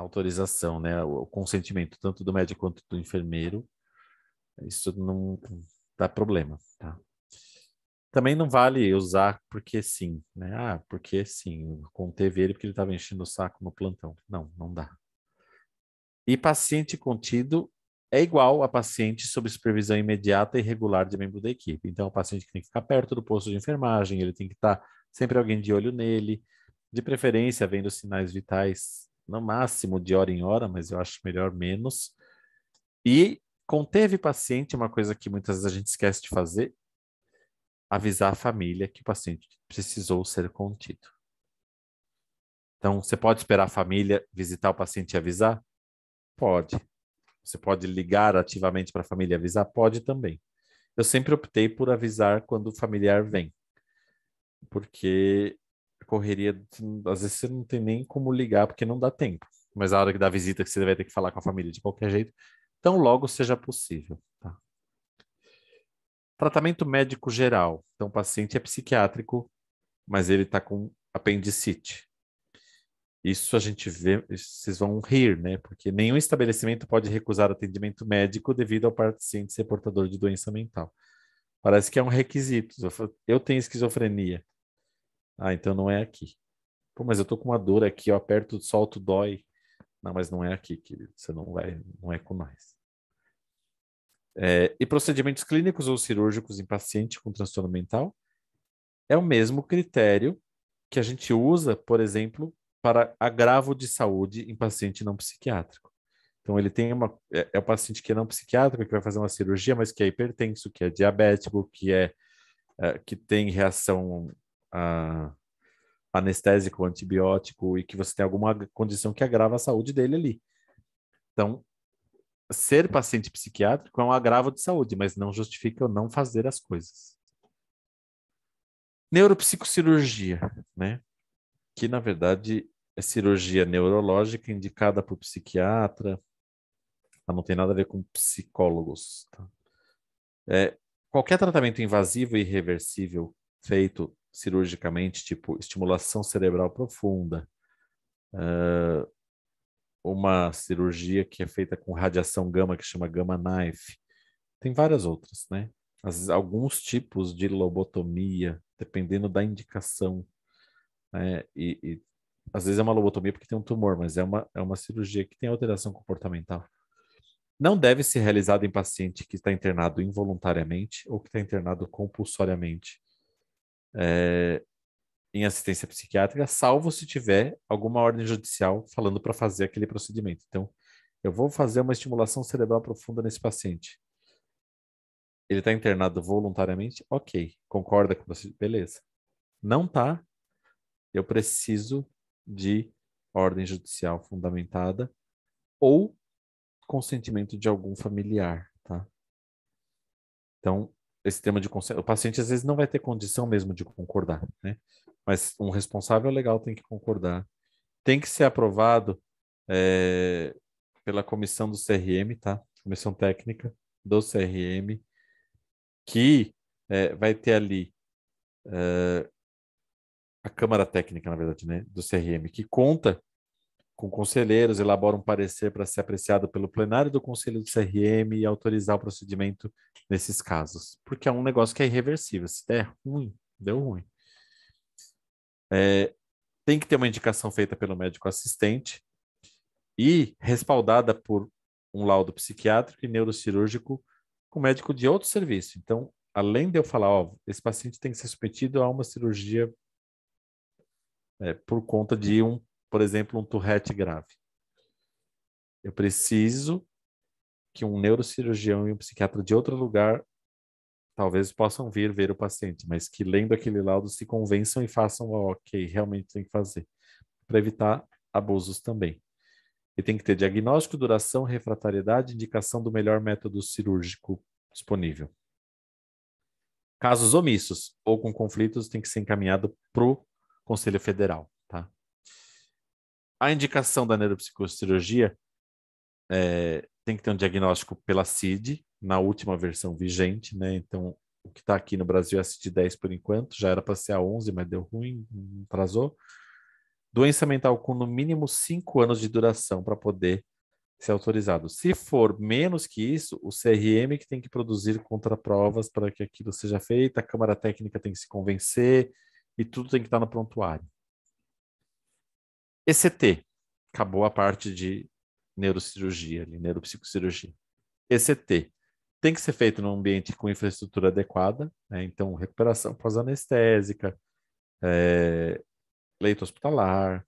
autorização, né, o, o consentimento tanto do médico quanto do enfermeiro, isso não dá problema, tá? Também não vale usar porque sim, né? Ah, porque sim, conteve ele porque ele estava enchendo o saco no plantão. Não, não dá. E paciente contido é igual a paciente sob supervisão imediata e regular de membro da equipe. Então, o é paciente tem que ficar perto do posto de enfermagem, ele tem que estar tá sempre alguém de olho nele, de preferência, vendo sinais vitais no máximo de hora em hora, mas eu acho melhor menos. E conteve paciente, uma coisa que muitas vezes a gente esquece de fazer, avisar a família que o paciente precisou ser contido. Então, você pode esperar a família visitar o paciente e avisar? Pode. Você pode ligar ativamente para a família e avisar? Pode também. Eu sempre optei por avisar quando o familiar vem, porque correria, às vezes você não tem nem como ligar, porque não dá tempo. Mas a hora que dá visita que você vai ter que falar com a família de qualquer jeito, tão logo seja possível. Tá? Tratamento médico geral. Então, o paciente é psiquiátrico, mas ele está com apendicite. Isso a gente vê, vocês vão rir, né? Porque nenhum estabelecimento pode recusar atendimento médico devido ao paciente ser portador de doença mental. Parece que é um requisito. Eu tenho esquizofrenia. Ah, então não é aqui. Pô, mas eu tô com uma dor aqui, eu aperto, solto, dói. Não, mas não é aqui, querido. Você não vai, não é com nós. É, e procedimentos clínicos ou cirúrgicos em paciente com transtorno mental é o mesmo critério que a gente usa, por exemplo, para agravo de saúde em paciente não psiquiátrico. Então, ele tem uma. É, é o paciente que é não psiquiátrico, que vai fazer uma cirurgia, mas que é hipertenso, que é diabético, que é, é que tem reação a anestésico, antibiótico e que você tem alguma condição que agrava a saúde dele ali. Então, ser paciente psiquiátrico é um agravo de saúde, mas não justifica eu não fazer as coisas. Neuropsicocirurgia, né? Que na verdade é cirurgia neurológica indicada por psiquiatra. Tá? não tem nada a ver com psicólogos. Tá? É, qualquer tratamento invasivo e irreversível feito cirurgicamente, tipo estimulação cerebral profunda, uh, uma cirurgia que é feita com radiação gama, que chama gama knife. Tem várias outras, né? As, alguns tipos de lobotomia, dependendo da indicação. Né? E, e às vezes é uma lobotomia porque tem um tumor, mas é uma, é uma cirurgia que tem alteração comportamental. Não deve ser realizada em paciente que está internado involuntariamente ou que está internado compulsoriamente é, em assistência psiquiátrica, salvo se tiver alguma ordem judicial falando para fazer aquele procedimento. Então, eu vou fazer uma estimulação cerebral profunda nesse paciente. Ele está internado voluntariamente? Ok. Concorda com você? Beleza. Não tá. Eu preciso de ordem judicial fundamentada ou consentimento de algum familiar, tá? Então, esse tema de consenso. O paciente às vezes não vai ter condição mesmo de concordar, né? Mas um responsável legal tem que concordar. Tem que ser aprovado é, pela comissão do CRM, tá? Comissão técnica do CRM, que é, vai ter ali é, a Câmara Técnica, na verdade, né? Do CRM, que conta com conselheiros, elabora um parecer para ser apreciado pelo plenário do Conselho do CRM e autorizar o procedimento nesses casos. Porque é um negócio que é irreversível. Se der ruim, deu ruim. É, tem que ter uma indicação feita pelo médico assistente e respaldada por um laudo psiquiátrico e neurocirúrgico com médico de outro serviço. Então, além de eu falar, ó, esse paciente tem que ser submetido a uma cirurgia é, por conta de um por exemplo, um turrete grave. Eu preciso que um neurocirurgião e um psiquiatra de outro lugar talvez possam vir ver o paciente, mas que lendo aquele laudo se convençam e façam, o ok, realmente tem que fazer, para evitar abusos também. E tem que ter diagnóstico, duração, refratariedade, indicação do melhor método cirúrgico disponível. Casos omissos ou com conflitos tem que ser encaminhado para o Conselho Federal, tá? a indicação da neuropsicocirurgia é, tem que ter um diagnóstico pela CID, na última versão vigente, né? Então, o que está aqui no Brasil é a CID 10 por enquanto, já era para ser a 11, mas deu ruim, atrasou. Doença mental com no mínimo 5 anos de duração para poder ser autorizado. Se for menos que isso, o CRM que tem que produzir contraprovas para que aquilo seja feito, a Câmara Técnica tem que se convencer e tudo tem que estar tá no prontuário. ECT. Acabou a parte de neurocirurgia, ali, neuropsicocirurgia. ECT. Tem que ser feito num ambiente com infraestrutura adequada, né? então recuperação pós-anestésica, é, leito hospitalar,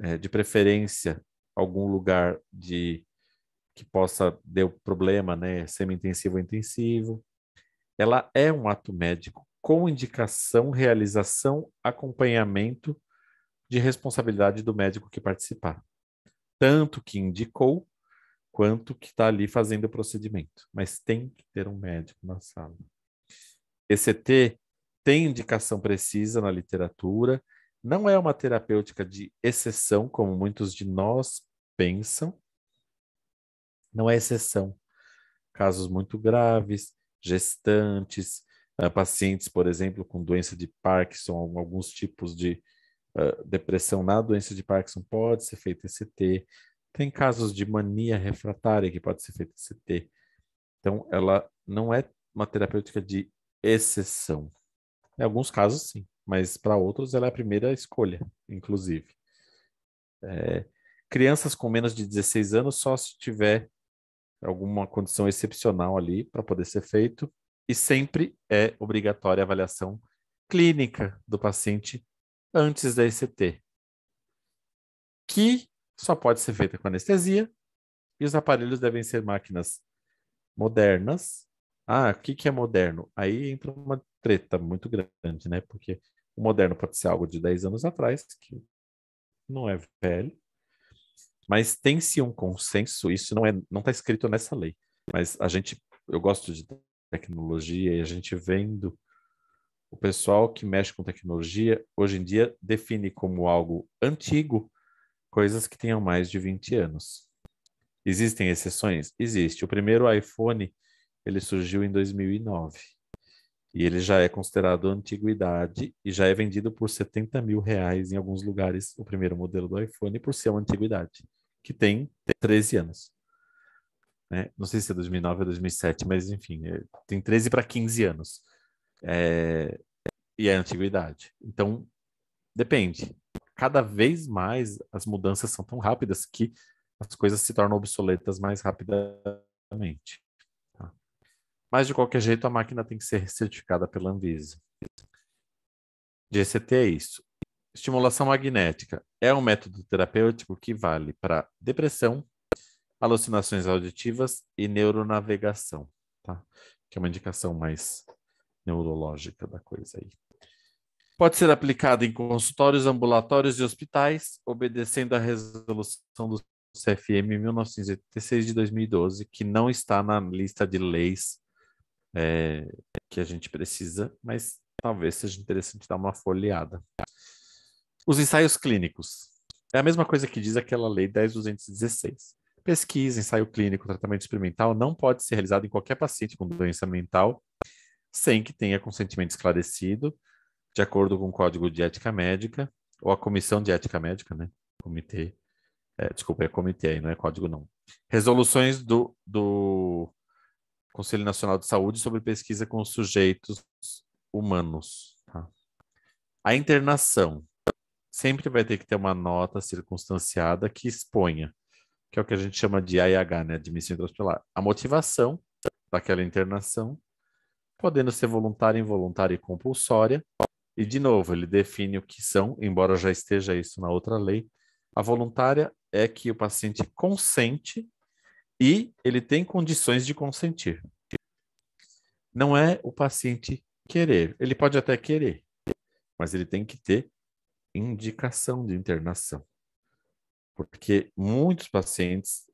é, de preferência algum lugar de que possa deu problema, né, semi-intensivo ou intensivo. Ela é um ato médico com indicação, realização, acompanhamento de responsabilidade do médico que participar, tanto que indicou quanto que está ali fazendo o procedimento. Mas tem que ter um médico na sala. ECT tem indicação precisa na literatura, não é uma terapêutica de exceção, como muitos de nós pensam. Não é exceção. Casos muito graves, gestantes, ah, pacientes, por exemplo, com doença de Parkinson, alguns tipos de ah, depressão na doença de Parkinson pode ser feita ECT. Tem casos de mania refratária que pode ser feita ECT. Então, ela não é uma terapêutica de exceção. Em alguns casos, sim, mas para outros, ela é a primeira escolha, inclusive. É, crianças com menos de 16 anos, só se tiver alguma condição excepcional ali para poder ser feito, e sempre é obrigatória a avaliação clínica do paciente antes da ECT, que só pode ser feita com anestesia, e os aparelhos devem ser máquinas modernas. Ah, o que, que é moderno? Aí entra uma treta muito grande, né? Porque o moderno pode ser algo de 10 anos atrás, que não é velho, mas tem-se um consenso, isso não é, não está escrito nessa lei, mas a gente, eu gosto de tecnologia e a gente vendo o pessoal que mexe com tecnologia hoje em dia define como algo antigo coisas que tenham mais de 20 anos. Existem exceções? Existe. O primeiro iPhone, ele surgiu em 2009. E ele já é considerado antiguidade e já é vendido por 70 mil reais em alguns lugares, o primeiro modelo do iPhone, por ser uma antiguidade, que tem 13 anos. Né? Não sei se é 2009 ou 2007, mas enfim, é, tem 13 para 15 anos. É, e a é antiguidade. Então, depende. Cada vez mais as mudanças são tão rápidas que as coisas se tornam obsoletas mais rapidamente. Tá? Mas, de qualquer jeito, a máquina tem que ser certificada pela Anvisa. GCT é isso. Estimulação magnética é um método terapêutico que vale para depressão, alucinações auditivas e neuronavegação, tá? que é uma indicação mais neurológica da coisa aí. Pode ser aplicada em consultórios, ambulatórios e hospitais, obedecendo à resolução do CFM 1986 de 2012, que não está na lista de leis é, que a gente precisa, mas talvez seja interessante dar uma folheada. Os ensaios clínicos. É a mesma coisa que diz aquela lei 10.216. Pesquisa, ensaio clínico, tratamento experimental não pode ser realizado em qualquer paciente com doença mental sem que tenha consentimento esclarecido, de acordo com o Código de Ética Médica, ou a Comissão de Ética Médica, né? Comitê. É, desculpa, é comitê aí, não é código, não. Resoluções do, do Conselho Nacional de Saúde sobre pesquisa com sujeitos humanos. Tá? A internação sempre vai ter que ter uma nota circunstanciada que exponha, que é o que a gente chama de AIH, né? Admissão hospitalar. A motivação daquela internação podendo ser voluntária, involuntária e compulsória. E, de novo, ele define o que são, embora já esteja isso na outra lei. A voluntária é que o paciente consente e ele tem condições de consentir. Não é o paciente querer. Ele pode até querer, mas ele tem que ter indicação de internação. Porque muitos pacientes,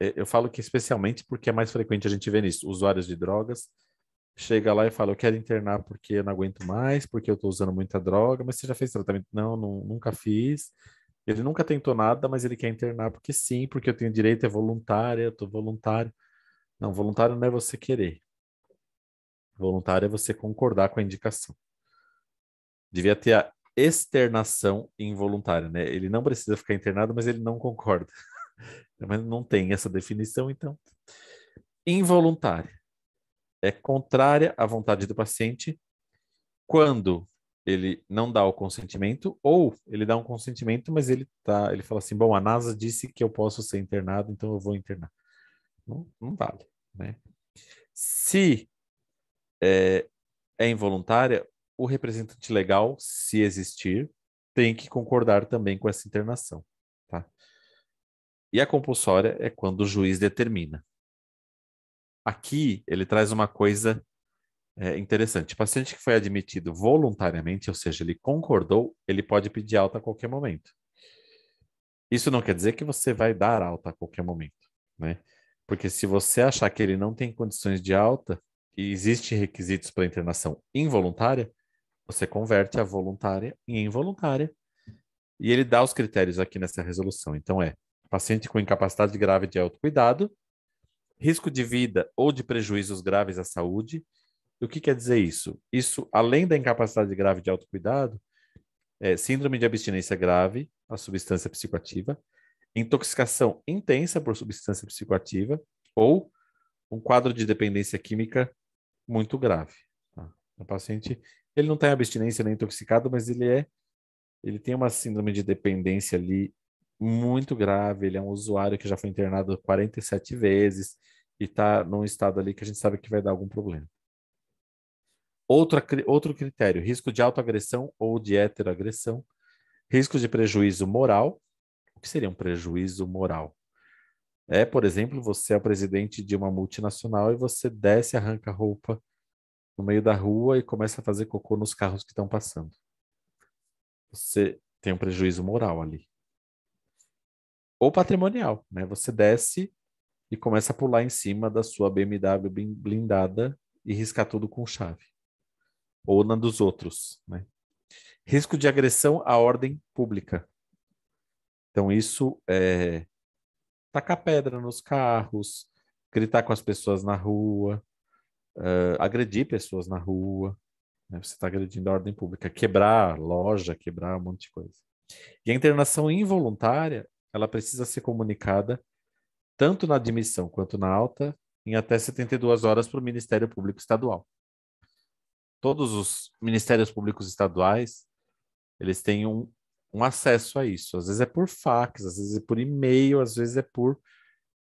eh, eu falo que especialmente porque é mais frequente a gente ver isso, usuários de drogas chega lá e fala: Eu quero internar porque eu não aguento mais, porque eu estou usando muita droga, mas você já fez tratamento? Não, não, nunca fiz. Ele nunca tentou nada, mas ele quer internar porque sim, porque eu tenho direito, é voluntário. eu estou voluntário. Não, voluntário não é você querer. Voluntário é você concordar com a indicação. Devia ter a externação involuntária, né? Ele não precisa ficar internado, mas ele não concorda. mas não tem essa definição, então. involuntário é contrária à vontade do paciente quando ele não dá o consentimento ou ele dá um consentimento, mas ele tá, ele fala assim, bom, a NASA disse que eu posso ser internado, então eu vou internar. Não, não vale, né? Se é, é involuntária, o representante legal, se existir, tem que concordar também com essa internação, tá? E a compulsória é quando o juiz determina. Aqui ele traz uma coisa é, interessante. O paciente que foi admitido voluntariamente, ou seja, ele concordou, ele pode pedir alta a qualquer momento. Isso não quer dizer que você vai dar alta a qualquer momento, né? Porque se você achar que ele não tem condições de alta e existem requisitos para internação involuntária, você converte a voluntária em involuntária. E ele dá os critérios aqui nessa resolução. Então é paciente com incapacidade grave de autocuidado, risco de vida ou de prejuízos graves à saúde. O que quer dizer isso? Isso, além da incapacidade grave de autocuidado, é síndrome de abstinência grave, a substância psicoativa, intoxicação intensa por substância psicoativa ou um quadro de dependência química muito grave. Tá? O paciente, ele não tem abstinência nem intoxicado, mas ele é, ele tem uma síndrome de dependência ali muito grave. Ele é um usuário que já foi internado 47 vezes e está num estado ali que a gente sabe que vai dar algum problema. outro outro critério: risco de autoagressão ou de heteroagressão, risco de prejuízo moral. O que seria um prejuízo moral? É, por exemplo, você é o presidente de uma multinacional e você desce, arranca a roupa no meio da rua e começa a fazer cocô nos carros que estão passando. Você tem um prejuízo moral ali ou patrimonial, né? Você desce e começa a pular em cima da sua BMW blindada e riscar tudo com chave. Ou na dos outros, né? Risco de agressão à ordem pública. Então, isso é tacar pedra nos carros, gritar com as pessoas na rua, uh, agredir pessoas na rua. Né? Você está agredindo a ordem pública, quebrar loja, quebrar um monte de coisa. E a internação involuntária ela precisa ser comunicada tanto na admissão quanto na alta em até 72 horas para o Ministério Público Estadual. Todos os Ministérios Públicos Estaduais, eles têm um, um acesso a isso. Às vezes é por fax, às vezes é por e-mail, às vezes é por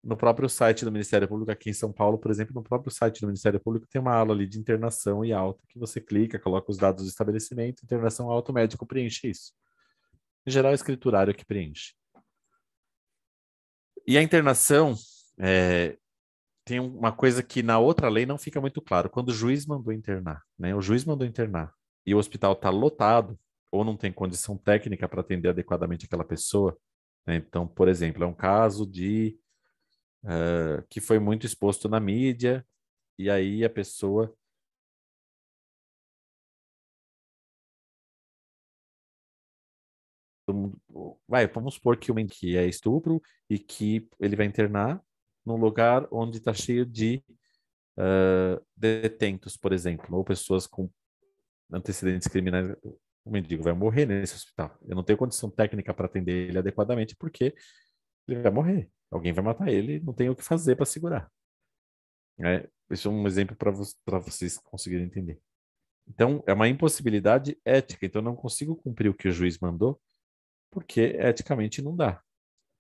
no próprio site do Ministério Público aqui em São Paulo, por exemplo, no próprio site do Ministério Público tem uma aula ali de internação e alta que você clica, coloca os dados do estabelecimento, internação alta, o médico preenche isso. Em geral, é escriturário que preenche. E a internação é, tem uma coisa que na outra lei não fica muito claro. Quando o juiz mandou internar, né? O juiz mandou internar e o hospital está lotado ou não tem condição técnica para atender adequadamente aquela pessoa. Né? Então, por exemplo, é um caso de uh, que foi muito exposto na mídia e aí a pessoa Vai, vamos supor que o homem que é estupro e que ele vai internar num lugar onde está cheio de uh, detentos, por exemplo, ou pessoas com antecedentes criminais. O mendigo vai morrer nesse hospital. Eu não tenho condição técnica para atender ele adequadamente porque ele vai morrer. Alguém vai matar ele, não tem o que fazer para segurar. É, esse é um exemplo para vo vocês conseguirem entender. Então, é uma impossibilidade ética. Então, eu não consigo cumprir o que o juiz mandou porque eticamente não dá.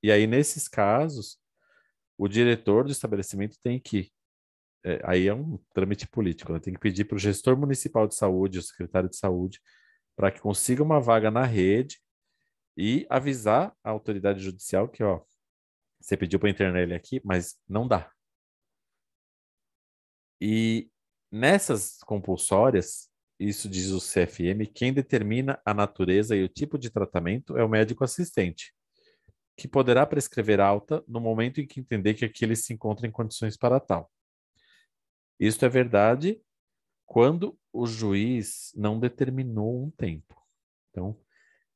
E aí, nesses casos, o diretor do estabelecimento tem que. É, aí é um trâmite político, né? tem que pedir para o gestor municipal de saúde, o secretário de saúde, para que consiga uma vaga na rede e avisar a autoridade judicial que, ó, você pediu para internar ele aqui, mas não dá. E nessas compulsórias, isso diz o CFM, quem determina a natureza e o tipo de tratamento é o médico assistente, que poderá prescrever alta no momento em que entender que aquele se encontra em condições para tal. Isto é verdade quando o juiz não determinou um tempo. Então, o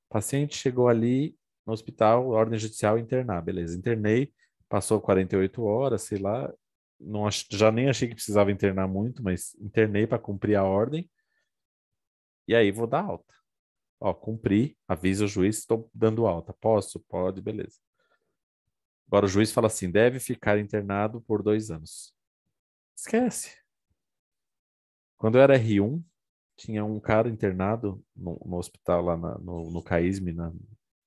paciente chegou ali no hospital, ordem judicial internar, beleza, internei, passou 48 horas, sei lá, não já nem achei que precisava internar muito, mas internei para cumprir a ordem. E aí vou dar alta. Ó, cumpri, avisa o juiz, estou dando alta. Posso? Pode, beleza. Agora o juiz fala assim: deve ficar internado por dois anos. Esquece. Quando eu era R1, tinha um cara internado no, no hospital lá na, no, no Caísme, na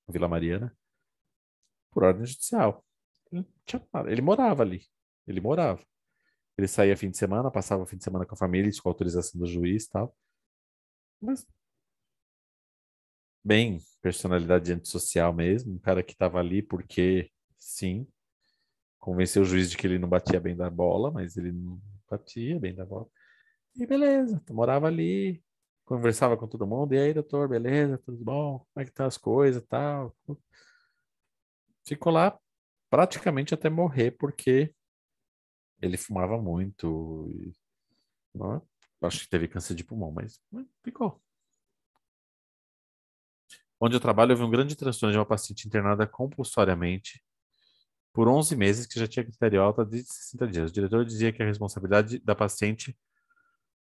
Vila Mariana, por ordem judicial. Ele, tinha, ele morava ali. Ele morava. Ele saía fim de semana, passava fim de semana com a família, isso com a autorização do juiz e tal. Mas... Bem, personalidade antissocial mesmo, um cara que estava ali porque, sim, convenceu o juiz de que ele não batia bem da bola, mas ele não batia bem da bola. E beleza, morava ali, conversava com todo mundo, e aí, doutor, beleza, tudo bom? Como é que tá as coisas, tal? Ficou lá praticamente até morrer, porque ele fumava muito. E, né? acho que teve câncer de pulmão, mas, ficou. Onde eu trabalho, houve um grande transtorno de uma paciente internada compulsoriamente por 11 meses, que já tinha critério alta de 60 dias. O diretor dizia que a responsabilidade da paciente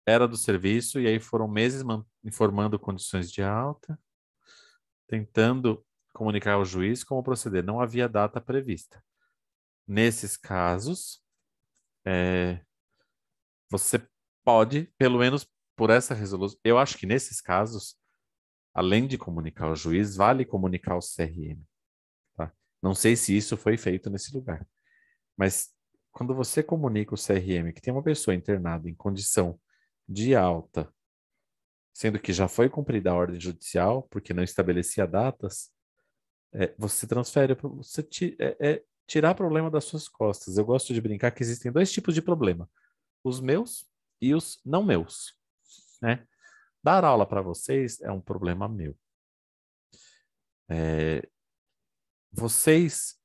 era do serviço, e aí foram meses informando condições de alta, tentando comunicar ao juiz como proceder. Não havia data prevista. Nesses casos, é, você pode, pelo menos por essa resolução, eu acho que nesses casos, além de comunicar ao juiz, vale comunicar ao CRM. Tá? Não sei se isso foi feito nesse lugar, mas quando você comunica o CRM que tem uma pessoa internada em condição de alta, sendo que já foi cumprida a ordem judicial, porque não estabelecia datas, é, você transfere, você tira, é, é tirar problema das suas costas. Eu gosto de brincar que existem dois tipos de problema: os meus e os não meus. Né? Dar aula para vocês é um problema meu. É, vocês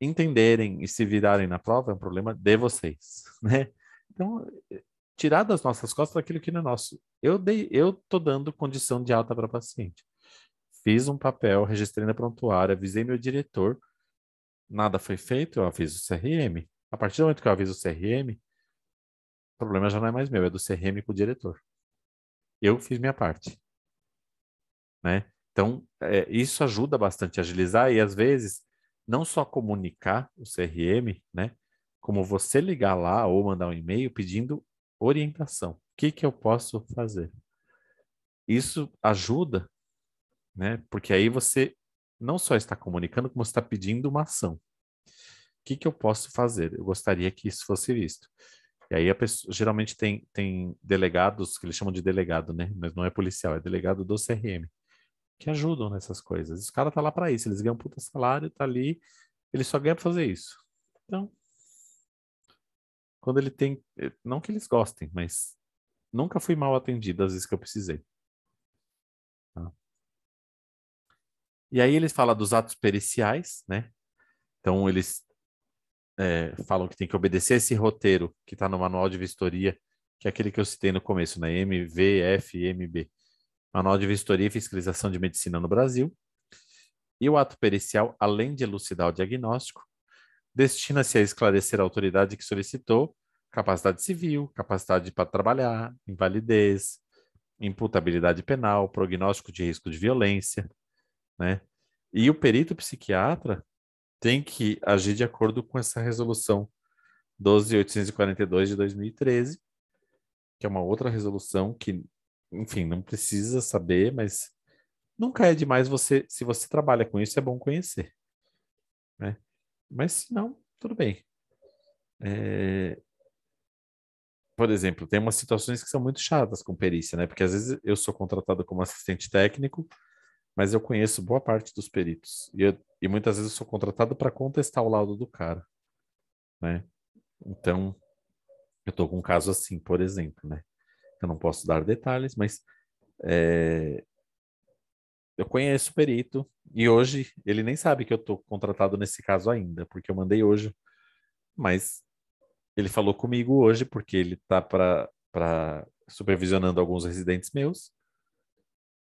entenderem e se virarem na prova é um problema de vocês, né? Então, tirar das nossas costas aquilo que não é nosso. Eu dei, eu tô dando condição de alta para paciente. Fiz um papel, registrei na prontuária, avisei meu diretor. Nada foi feito, eu aviso o CRM. A partir do momento que eu aviso o CRM, problema já não é mais meu, é do CRM com o diretor. Eu fiz minha parte. Né? Então, é, isso ajuda bastante a agilizar e, às vezes, não só comunicar o CRM, né? como você ligar lá ou mandar um e-mail pedindo orientação. O que, que eu posso fazer? Isso ajuda, né? porque aí você não só está comunicando, como você está pedindo uma ação. O que, que eu posso fazer? Eu gostaria que isso fosse visto. E aí a pessoa, geralmente tem, tem delegados, que eles chamam de delegado, né? Mas não é policial, é delegado do CRM, que ajudam nessas coisas. Os caras tá lá para isso, eles ganham puta salário, tá ali, ele só ganha para fazer isso. Então, quando ele tem, eh, não que eles gostem, mas nunca fui mal atendido às vezes que eu precisei. Tá? E aí eles falam dos atos periciais, né? Então eles é, falam que tem que obedecer esse roteiro que está no manual de vistoria, que é aquele que eu citei no começo, né? MVFMB. Manual de Vistoria e Fiscalização de Medicina no Brasil. E o ato pericial, além de elucidar o diagnóstico, destina-se a esclarecer a autoridade que solicitou capacidade civil, capacidade para trabalhar, invalidez, imputabilidade penal, prognóstico de risco de violência, né? E o perito psiquiatra tem que agir de acordo com essa resolução 12.842 de 2013, que é uma outra resolução que, enfim, não precisa saber, mas nunca é demais você, se você trabalha com isso, é bom conhecer. Né? Mas se não, tudo bem. É... Por exemplo, tem umas situações que são muito chatas com perícia, né? Porque às vezes eu sou contratado como assistente técnico mas eu conheço boa parte dos peritos. E, eu, e muitas vezes eu sou contratado para contestar o laudo do cara. Né? Então, eu estou com um caso assim, por exemplo. Né? Eu não posso dar detalhes, mas é, eu conheço o perito. E hoje ele nem sabe que eu estou contratado nesse caso ainda, porque eu mandei hoje. Mas ele falou comigo hoje, porque ele está para supervisionando alguns residentes meus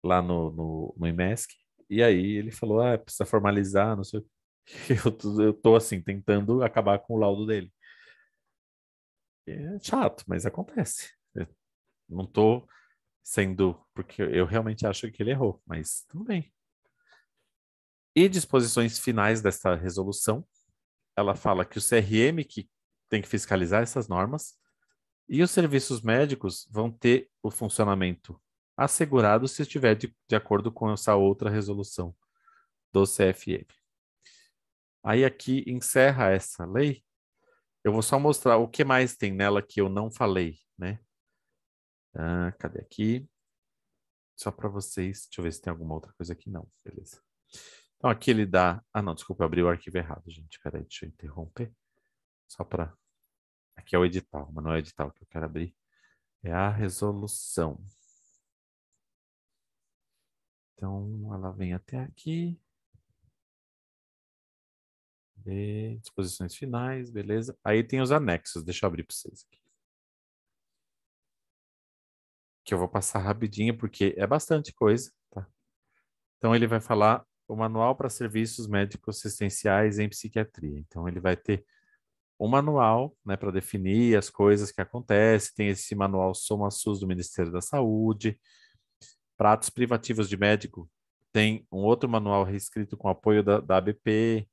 lá no, no, no IMESC. E aí ele falou, ah, precisa formalizar, não sei o quê. Eu, tô, assim, tentando acabar com o laudo dele. É chato, mas acontece. Eu não tô sendo, porque eu realmente acho que ele errou, mas tudo bem. E disposições finais desta resolução, ela fala que o CRM que tem que fiscalizar essas normas e os serviços médicos vão ter o funcionamento assegurado se estiver de, de acordo com essa outra resolução do CFM. Aí aqui encerra essa lei. Eu vou só mostrar o que mais tem nela que eu não falei, né? Ah, cadê aqui? Só para vocês. Deixa eu ver se tem alguma outra coisa aqui. Não, beleza. Então aqui ele dá. Ah, não, desculpa, eu abri o arquivo errado, gente. Peraí, deixa eu interromper. Só para. Aqui é o edital, mas não é o edital que eu quero abrir. É a resolução. Então, ela vem até aqui. E disposições finais, beleza. Aí tem os anexos, deixa eu abrir para vocês aqui. Que eu vou passar rapidinho, porque é bastante coisa, tá? Então, ele vai falar o manual para serviços médicos assistenciais em psiquiatria. Então, ele vai ter um manual né, para definir as coisas que acontecem, tem esse manual Soma SUS do Ministério da Saúde, Pratos privativos de médico, tem um outro manual reescrito com apoio da, da ABP.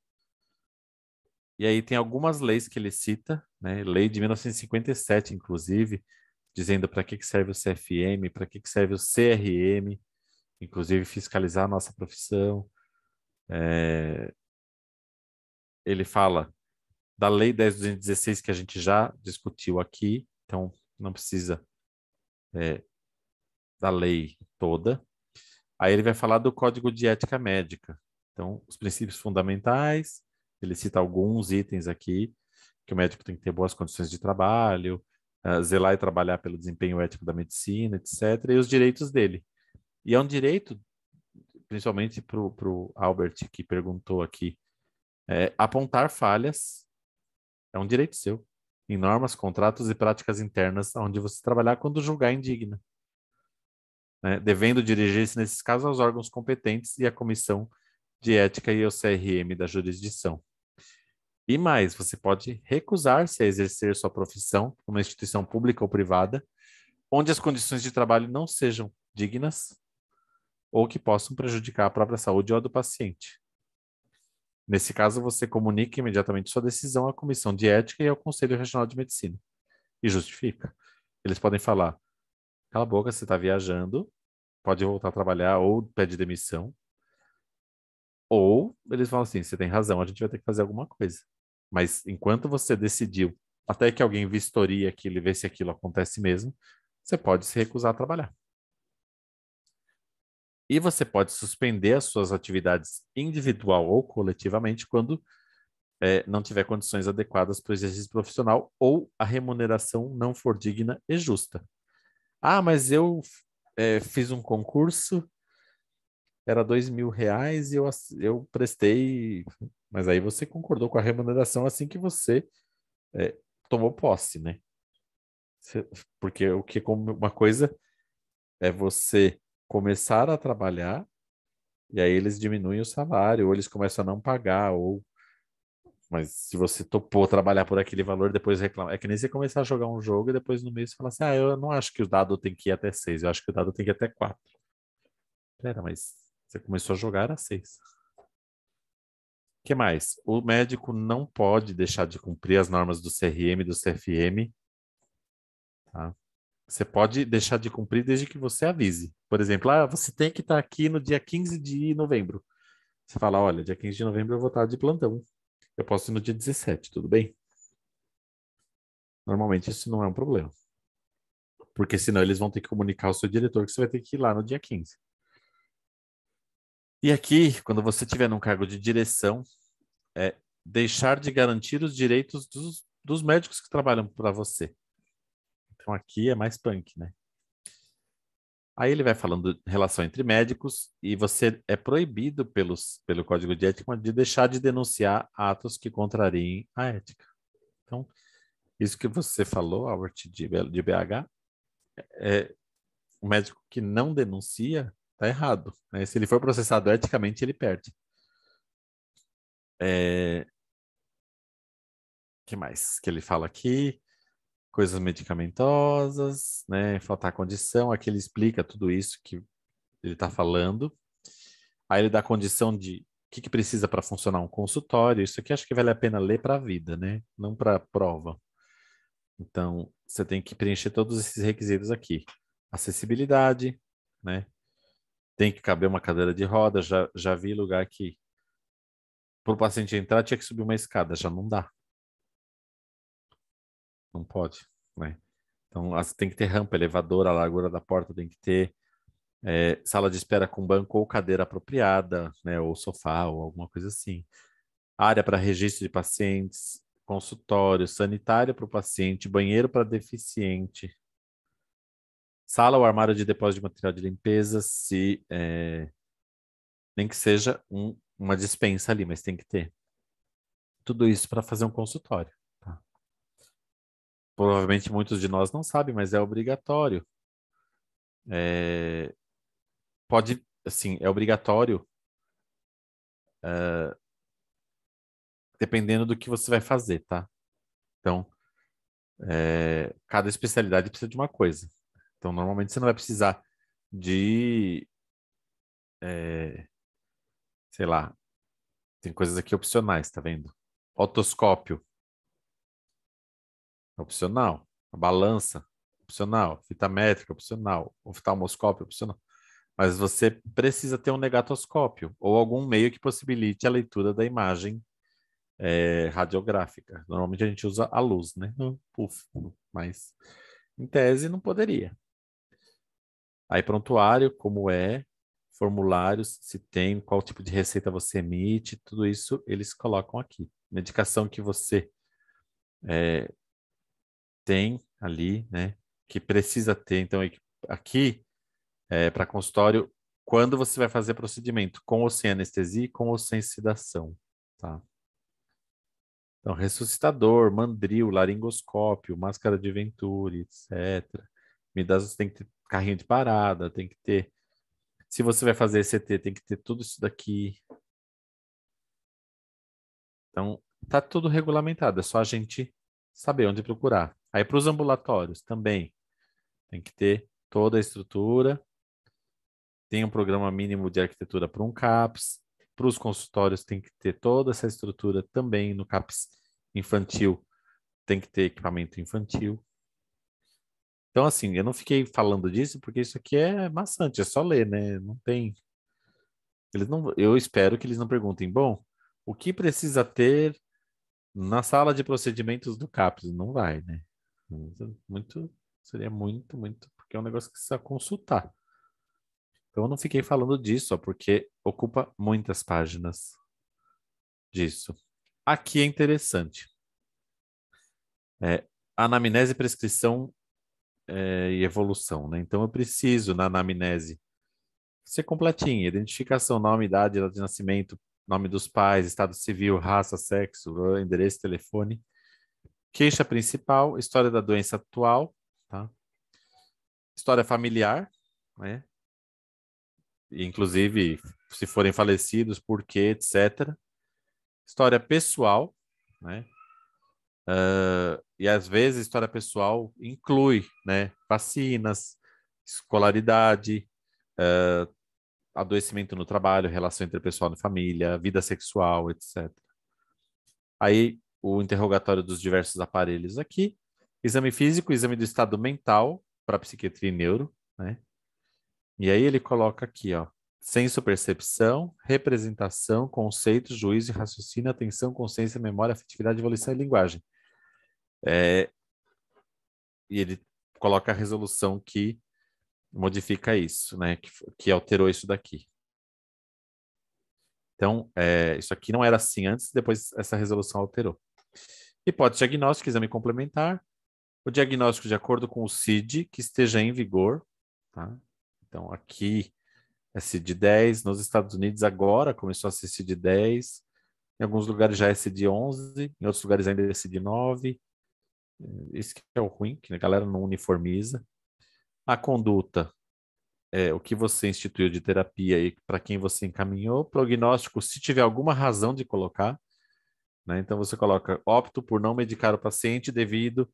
E aí tem algumas leis que ele cita, né? lei de 1957, inclusive, dizendo para que, que serve o CFM, para que, que serve o CRM, inclusive fiscalizar a nossa profissão. É... Ele fala da Lei 10.216 que a gente já discutiu aqui, então não precisa é, da lei toda. Aí ele vai falar do Código de Ética Médica. Então, os princípios fundamentais, ele cita alguns itens aqui, que o médico tem que ter boas condições de trabalho, uh, zelar e trabalhar pelo desempenho ético da medicina, etc., e os direitos dele. E é um direito, principalmente para o Albert, que perguntou aqui, é, apontar falhas é um direito seu, em normas, contratos e práticas internas onde você trabalhar quando julgar indigna né, devendo dirigir-se nesses casos aos órgãos competentes e à comissão de ética e ao CRM da jurisdição. E mais, você pode recusar-se a exercer sua profissão numa instituição pública ou privada, onde as condições de trabalho não sejam dignas ou que possam prejudicar a própria saúde ou a do paciente. Nesse caso, você comunica imediatamente sua decisão à Comissão de Ética e ao Conselho Regional de Medicina e justifica. Eles podem falar: Cala a boca, você está viajando, pode voltar a trabalhar ou pede demissão. Ou eles falam assim: você tem razão, a gente vai ter que fazer alguma coisa. Mas enquanto você decidiu, até que alguém vistoria aquilo e vê se aquilo acontece mesmo, você pode se recusar a trabalhar. E você pode suspender as suas atividades individual ou coletivamente quando é, não tiver condições adequadas para o exercício profissional ou a remuneração não for digna e justa. Ah, mas eu é, fiz um concurso, era dois mil reais e eu, eu prestei. Mas aí você concordou com a remuneração assim que você é, tomou posse, né? Porque o que uma coisa é você começar a trabalhar e aí eles diminuem o salário, ou eles começam a não pagar, ou mas se você topou trabalhar por aquele valor, depois reclama. É que nem você começar a jogar um jogo e depois no mês você fala assim: ah, eu não acho que o dado tem que ir até 6, eu acho que o dado tem que ir até 4. Pera, mas você começou a jogar a 6. O que mais? O médico não pode deixar de cumprir as normas do CRM e do CFM. Tá? Você pode deixar de cumprir desde que você avise. Por exemplo, ah, você tem que estar aqui no dia 15 de novembro. Você fala, olha, dia 15 de novembro eu vou estar de plantão. Eu posso ir no dia 17, tudo bem? Normalmente isso não é um problema. Porque senão eles vão ter que comunicar ao seu diretor que você vai ter que ir lá no dia 15. E aqui, quando você tiver num cargo de direção, é deixar de garantir os direitos dos, dos médicos que trabalham para você. Então aqui é mais punk, né? Aí ele vai falando de relação entre médicos e você é proibido pelos, pelo Código de Ética de deixar de denunciar atos que contrariem a ética. Então, isso que você falou, Albert, de, de BH, é, é, o médico que não denuncia está errado. Né? Se ele for processado eticamente, ele perde. É... que mais que ele fala aqui? coisas medicamentosas, né? Faltar condição. Aqui ele explica tudo isso que ele está falando. Aí ele dá condição de o que, que precisa para funcionar um consultório. Isso aqui acho que vale a pena ler para a vida, né? Não para prova. Então, você tem que preencher todos esses requisitos aqui. Acessibilidade, né? Tem que caber uma cadeira de roda. Já, já vi lugar que para o paciente entrar tinha que subir uma escada, já não dá. Não pode, né? Então, tem que ter rampa, elevador, a largura da porta tem que ter é, sala de espera com banco ou cadeira apropriada, né? Ou sofá ou alguma coisa assim. Área para registro de pacientes, consultório, sanitário para o paciente, banheiro para deficiente, sala ou armário de depósito de material de limpeza, se é, nem que seja um, uma dispensa ali, mas tem que ter. Tudo isso para fazer um consultório provavelmente muitos de nós não sabem, mas é obrigatório. É, pode, assim, é obrigatório. É, dependendo do que você vai fazer, tá? Então, é, cada especialidade precisa de uma coisa. Então, normalmente você não vai precisar de, é, sei lá, tem coisas aqui opcionais, tá vendo? Otoscópio, opcional. A balança, opcional. Fita métrica, opcional. Oftalmoscópio, opcional. Mas você precisa ter um negatoscópio ou algum meio que possibilite a leitura da imagem é, radiográfica. Normalmente a gente usa a luz, né? Hum, puf, mas em tese não poderia. Aí prontuário, como é, formulários, se tem, qual tipo de receita você emite, tudo isso eles colocam aqui. Medicação que você é, tem ali, né? Que precisa ter. Então, é aqui, é, para consultório, quando você vai fazer procedimento, com ou sem anestesia e com ou sem sedação, tá? Então, ressuscitador, mandril, laringoscópio, máscara de Venturi, etc. Midasos tem que ter carrinho de parada, tem que ter. Se você vai fazer ECT, tem que ter tudo isso daqui. Então, tá tudo regulamentado, é só a gente saber onde procurar. Aí para os ambulatórios também tem que ter toda a estrutura, tem um programa mínimo de arquitetura para um CAPS, para os consultórios tem que ter toda essa estrutura também no CAPS infantil, tem que ter equipamento infantil. Então, assim, eu não fiquei falando disso porque isso aqui é maçante, é só ler, né? Não tem. Eles não, eu espero que eles não perguntem, bom, o que precisa ter na sala de procedimentos do CAPS? Não vai, né? É muito, seria muito, muito, porque é um negócio que precisa consultar. Então eu não fiquei falando disso, ó, porque ocupa muitas páginas disso. Aqui é interessante. É, anamnese, prescrição é, e evolução, né? Então eu preciso na anamnese ser completinha, identificação, nome, idade, data de nascimento, nome dos pais, estado civil, raça, sexo, endereço, telefone. Queixa principal, história da doença atual, tá? História familiar, né? Inclusive, se forem falecidos, por quê, etc. História pessoal, né? Uh, e às vezes história pessoal inclui, né? Vacinas, escolaridade, uh, adoecimento no trabalho, relação interpessoal na família, vida sexual, etc. Aí o interrogatório dos diversos aparelhos aqui, exame físico, exame do estado mental para psiquiatria e neuro, né? E aí ele coloca aqui, ó, senso, percepção, representação, conceito, juízo, raciocínio, atenção, consciência, memória, afetividade, evolução e linguagem. É... E ele coloca a resolução que modifica isso, né? Que, que alterou isso daqui. Então, é... isso aqui não era assim antes, depois essa resolução alterou. E pode exame complementar. O diagnóstico de acordo com o CID, que esteja em vigor. Tá? Então, aqui é CID 10. Nos Estados Unidos, agora começou a ser CID 10. Em alguns lugares já é CID 11. Em outros lugares ainda é CID 9. Eh, isso que é o ruim, que a galera não uniformiza. A conduta é, o que você instituiu de terapia e para quem você encaminhou, prognóstico, se tiver alguma razão de colocar, né? Então você coloca opto por não medicar o paciente devido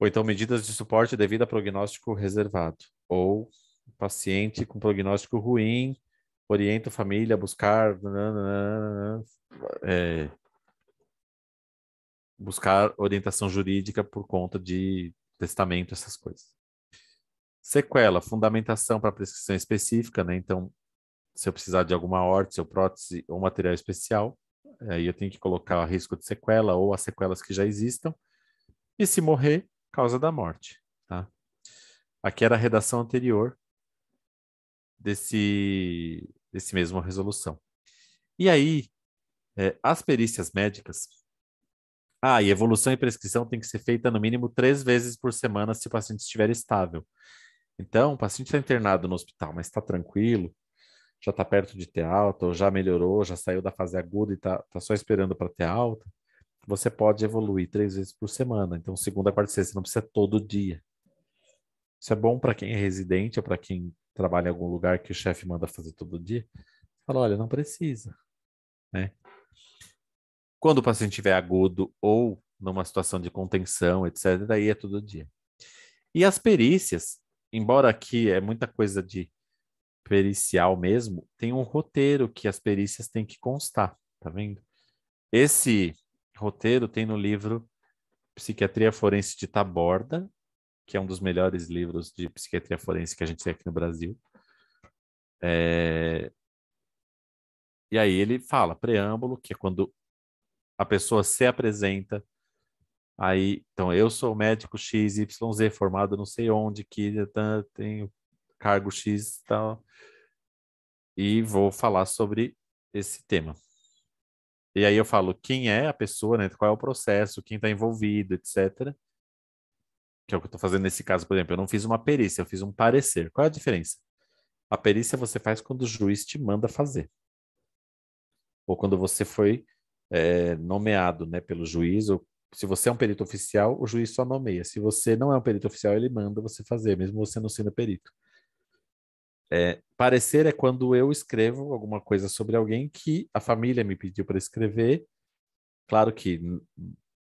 ou então medidas de suporte devido a prognóstico reservado ou paciente com prognóstico ruim orienta a família a buscar é, buscar orientação jurídica por conta de testamento essas coisas sequela fundamentação para prescrição específica né então se eu precisar de alguma órtese ou prótese ou material especial Aí é, eu tenho que colocar o risco de sequela ou as sequelas que já existam. E se morrer, causa da morte. Tá? Aqui era a redação anterior desse, desse mesmo resolução. E aí, é, as perícias médicas. Ah, e evolução e prescrição tem que ser feita no mínimo três vezes por semana se o paciente estiver estável. Então, o paciente está internado no hospital, mas está tranquilo, já está perto de ter alta, ou já melhorou, já saiu da fase aguda e está tá só esperando para ter alta, você pode evoluir três vezes por semana. Então, segunda, quarta e sexta, não precisa todo dia. Isso é bom para quem é residente ou para quem trabalha em algum lugar que o chefe manda fazer todo dia. Fala, olha, não precisa. Né? Quando o paciente estiver agudo ou numa situação de contenção, etc., daí é todo dia. E as perícias, embora aqui é muita coisa de pericial mesmo, tem um roteiro que as perícias têm que constar, tá vendo? Esse roteiro tem no livro Psiquiatria Forense de Taborda, que é um dos melhores livros de psiquiatria forense que a gente tem aqui no Brasil. É... E aí ele fala preâmbulo, que é quando a pessoa se apresenta. Aí, então, eu sou médico XYZ, formado não sei onde, que tenho cargo X e tal. E vou falar sobre esse tema. E aí eu falo quem é a pessoa, né? qual é o processo, quem está envolvido, etc. Que é o que eu estou fazendo nesse caso, por exemplo. Eu não fiz uma perícia, eu fiz um parecer. Qual é a diferença? A perícia você faz quando o juiz te manda fazer. Ou quando você foi é, nomeado né, pelo juiz, ou se você é um perito oficial, o juiz só nomeia. Se você não é um perito oficial, ele manda você fazer, mesmo você não sendo perito. É, parecer é quando eu escrevo alguma coisa sobre alguém que a família me pediu para escrever. Claro que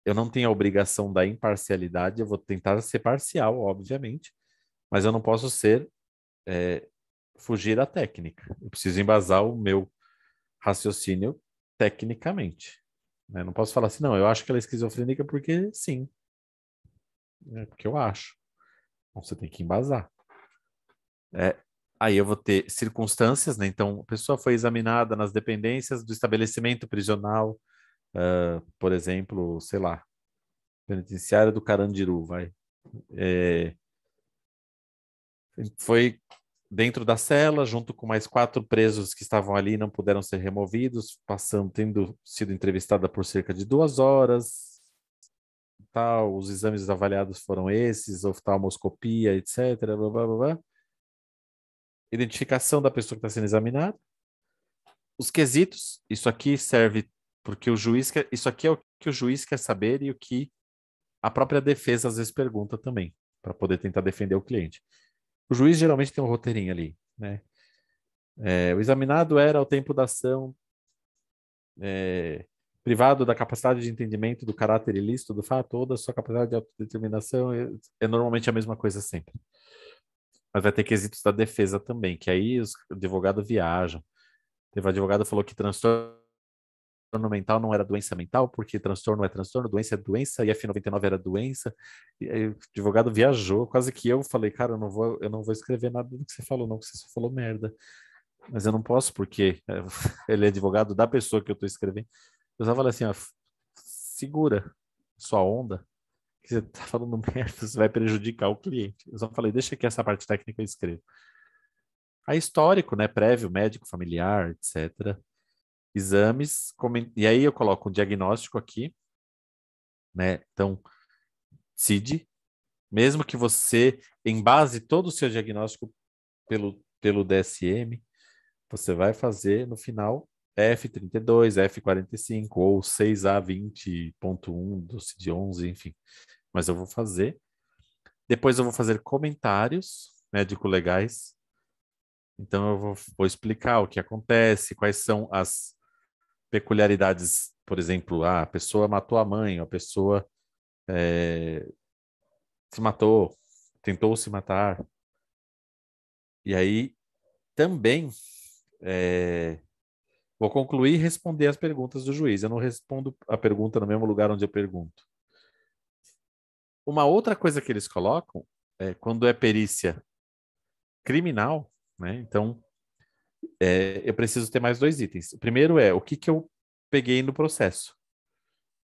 eu não tenho a obrigação da imparcialidade, eu vou tentar ser parcial, obviamente, mas eu não posso ser é, fugir da técnica. Eu preciso embasar o meu raciocínio tecnicamente. Né? Não posso falar assim, não, eu acho que ela é esquizofrênica porque sim. É porque eu acho. Então, você tem que embasar. É, Aí eu vou ter circunstâncias, né? Então, a pessoa foi examinada nas dependências do estabelecimento prisional, uh, por exemplo, sei lá, penitenciária do Carandiru, vai. É... Foi dentro da cela, junto com mais quatro presos que estavam ali e não puderam ser removidos, passando, tendo sido entrevistada por cerca de duas horas. Tal, os exames avaliados foram esses, oftalmoscopia, etc. Blá, blá, blá identificação da pessoa que está sendo examinada, os quesitos, isso aqui serve porque o juiz quer, isso aqui é o que o juiz quer saber e o que a própria defesa às vezes pergunta também, para poder tentar defender o cliente. O juiz geralmente tem um roteirinho ali, né? É, o examinado era ao tempo da ação é, privado da capacidade de entendimento do caráter ilícito do fato ou da sua capacidade de autodeterminação, é, é normalmente a mesma coisa sempre. Mas vai ter quesitos da defesa também, que aí os advogados viajam. Teve advogado falou que transtorno mental não era doença mental, porque transtorno é transtorno, doença é doença, e F99 era doença. E aí, o advogado viajou, quase que eu falei, cara, eu não vou, eu não vou escrever nada do que você falou, não, que você só falou merda. Mas eu não posso, porque ele é advogado da pessoa que eu estou escrevendo. Eu só falei assim, ó, segura sua onda, que você está falando merda, você vai prejudicar o cliente. Eu só falei, deixa aqui essa parte técnica eu escrevo. Aí histórico, né? Prévio, médico, familiar, etc. Exames, e aí eu coloco um diagnóstico aqui, né? Então, CID, mesmo que você embase todo o seu diagnóstico pelo, pelo DSM, você vai fazer no final F32, F45 ou 6A20.1 do CID-11, enfim mas eu vou fazer. Depois eu vou fazer comentários médico-legais. Né, então eu vou, vou explicar o que acontece, quais são as peculiaridades, por exemplo, ah, a pessoa matou a mãe, a pessoa é, se matou, tentou se matar. E aí também é, vou concluir e responder as perguntas do juiz. Eu não respondo a pergunta no mesmo lugar onde eu pergunto. Uma outra coisa que eles colocam é quando é perícia criminal, né? Então, é, eu preciso ter mais dois itens. O primeiro é o que, que eu peguei no processo.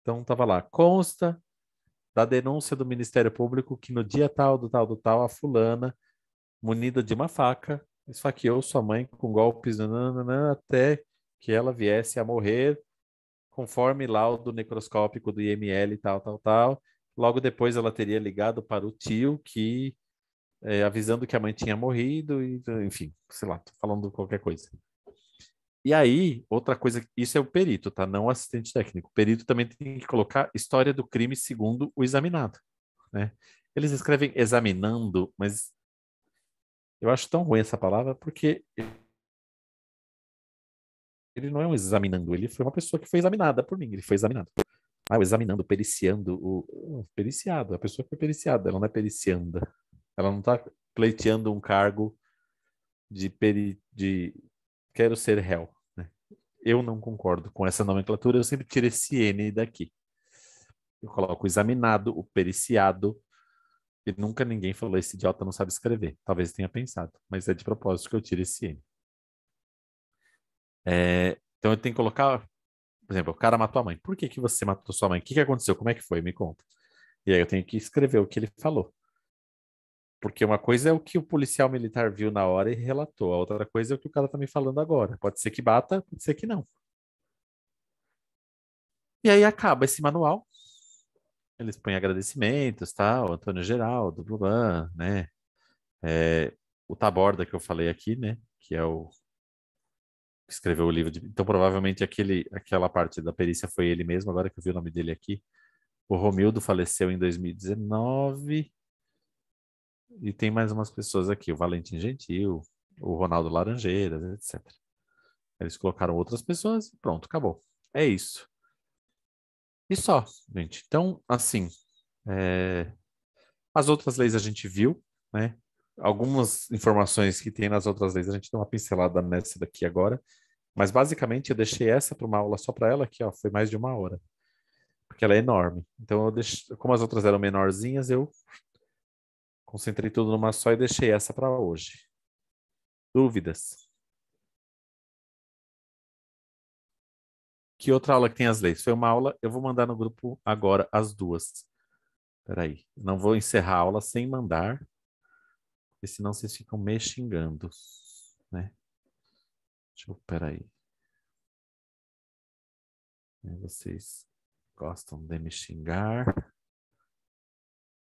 Então, estava lá, consta da denúncia do Ministério Público que no dia tal, do tal, do tal, a fulana, munida de uma faca, esfaqueou sua mãe com golpes nananana, até que ela viesse a morrer, conforme laudo necroscópico do IML, e tal, tal, tal, Logo depois ela teria ligado para o tio que é, avisando que a mãe tinha morrido e enfim, sei lá, tô falando qualquer coisa. E aí, outra coisa, isso é o perito, tá? Não o assistente técnico. O perito também tem que colocar história do crime segundo o examinado, né? Eles escrevem examinando, mas eu acho tão ruim essa palavra porque ele não é um examinando, ele foi uma pessoa que foi examinada por mim, ele foi examinado. Ah, o examinando, periciando, o periciado, a pessoa foi periciada, ela não é pericianda. Ela não está pleiteando um cargo de, peri, de quero ser réu. Né? Eu não concordo com essa nomenclatura, eu sempre tiro esse N daqui. Eu coloco o examinado, o periciado, e nunca ninguém falou esse idiota não sabe escrever. Talvez tenha pensado, mas é de propósito que eu tiro esse N. É, então eu tenho que colocar por exemplo, o cara matou a mãe. Por que, que você matou sua mãe? O que, que aconteceu? Como é que foi? Me conta. E aí eu tenho que escrever o que ele falou. Porque uma coisa é o que o policial militar viu na hora e relatou, a outra coisa é o que o cara tá me falando agora. Pode ser que bata, pode ser que não. E aí acaba esse manual. Eles põem agradecimentos, tal, tá? Antônio Geraldo, blá, blá, né? É, o Taborda que eu falei aqui, né? Que é o escreveu o livro. De... Então, provavelmente, aquele, aquela parte da perícia foi ele mesmo, agora que eu vi o nome dele aqui. O Romildo faleceu em 2019. E tem mais umas pessoas aqui, o Valentim Gentil, o Ronaldo Laranjeiras, etc. Eles colocaram outras pessoas e pronto, acabou. É isso. E só, gente. Então, assim, é... as outras leis a gente viu, né? algumas informações que tem nas outras leis, a gente deu uma pincelada nessa daqui agora, mas basicamente eu deixei essa para uma aula só para ela aqui, ó, foi mais de uma hora, porque ela é enorme. Então eu deixei, como as outras eram menorzinhas, eu concentrei tudo numa só e deixei essa para hoje. Dúvidas? Que outra aula que tem as leis? Foi uma aula, eu vou mandar no grupo agora as duas. Peraí, não vou encerrar a aula sem mandar porque senão vocês ficam me xingando, né? Deixa eu, peraí. É, vocês gostam de me xingar.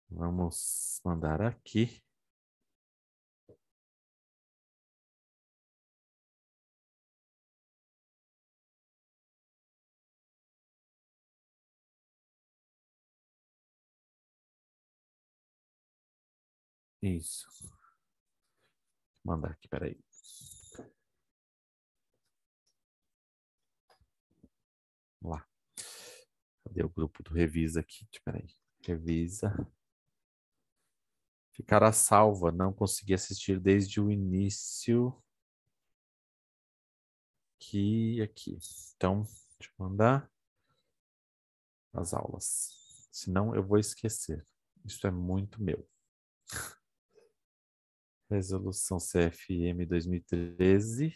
Vamos mandar aqui. Isso mandar aqui, peraí. Vamos lá. Cadê o grupo do Revisa aqui? Peraí. Revisa. Ficará salva. Não consegui assistir desde o início. Aqui e aqui. Então, deixa eu mandar as aulas. Senão eu vou esquecer. Isso é muito meu. Resolução CFM 2013.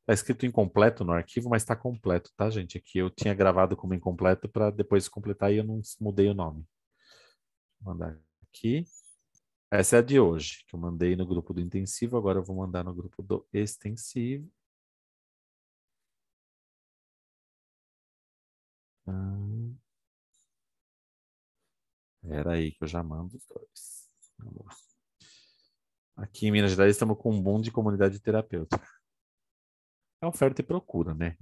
Está escrito incompleto no arquivo, mas está completo, tá, gente? Aqui é eu tinha gravado como incompleto para depois completar e eu não mudei o nome. Vou mandar aqui. Essa é a de hoje, que eu mandei no grupo do intensivo, agora eu vou mandar no grupo do extensivo. Hum. Ah. Era aí que eu já mando os dois. Vamos lá. Aqui em Minas Gerais estamos com um boom de comunidade terapêutica. terapeuta. É oferta e procura, né?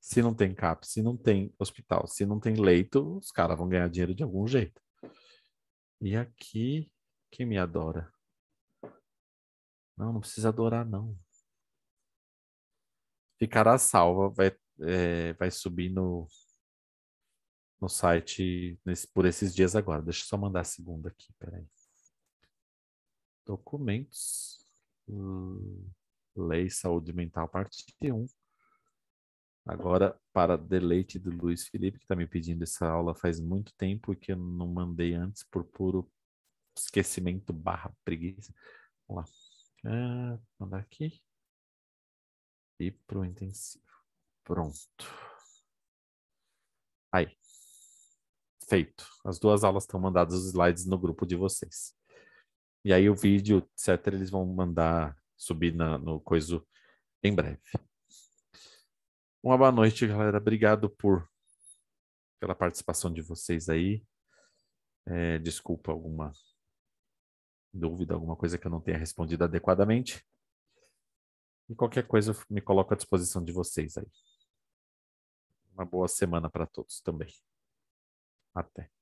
Se não tem CAP, se não tem hospital, se não tem leito, os caras vão ganhar dinheiro de algum jeito. E aqui, quem me adora? Não, não precisa adorar, não. Ficará salva, vai, é, vai subir no, no site nesse, por esses dias agora. Deixa eu só mandar a segunda aqui, peraí documentos, hum, Lei Saúde Mental, parte 1. Agora, para deleite do Luiz Felipe, que está me pedindo essa aula faz muito tempo e que eu não mandei antes por puro esquecimento barra preguiça. Vamos lá. Ah, mandar aqui. E pro intensivo. Pronto. Aí. Feito. As duas aulas estão mandadas os slides no grupo de vocês. E aí o vídeo, etc., eles vão mandar subir na, no coiso em breve. Uma boa noite, galera. Obrigado por pela participação de vocês aí. É, desculpa alguma dúvida, alguma coisa que eu não tenha respondido adequadamente. E qualquer coisa eu me coloco à disposição de vocês aí. Uma boa semana para todos também. Até.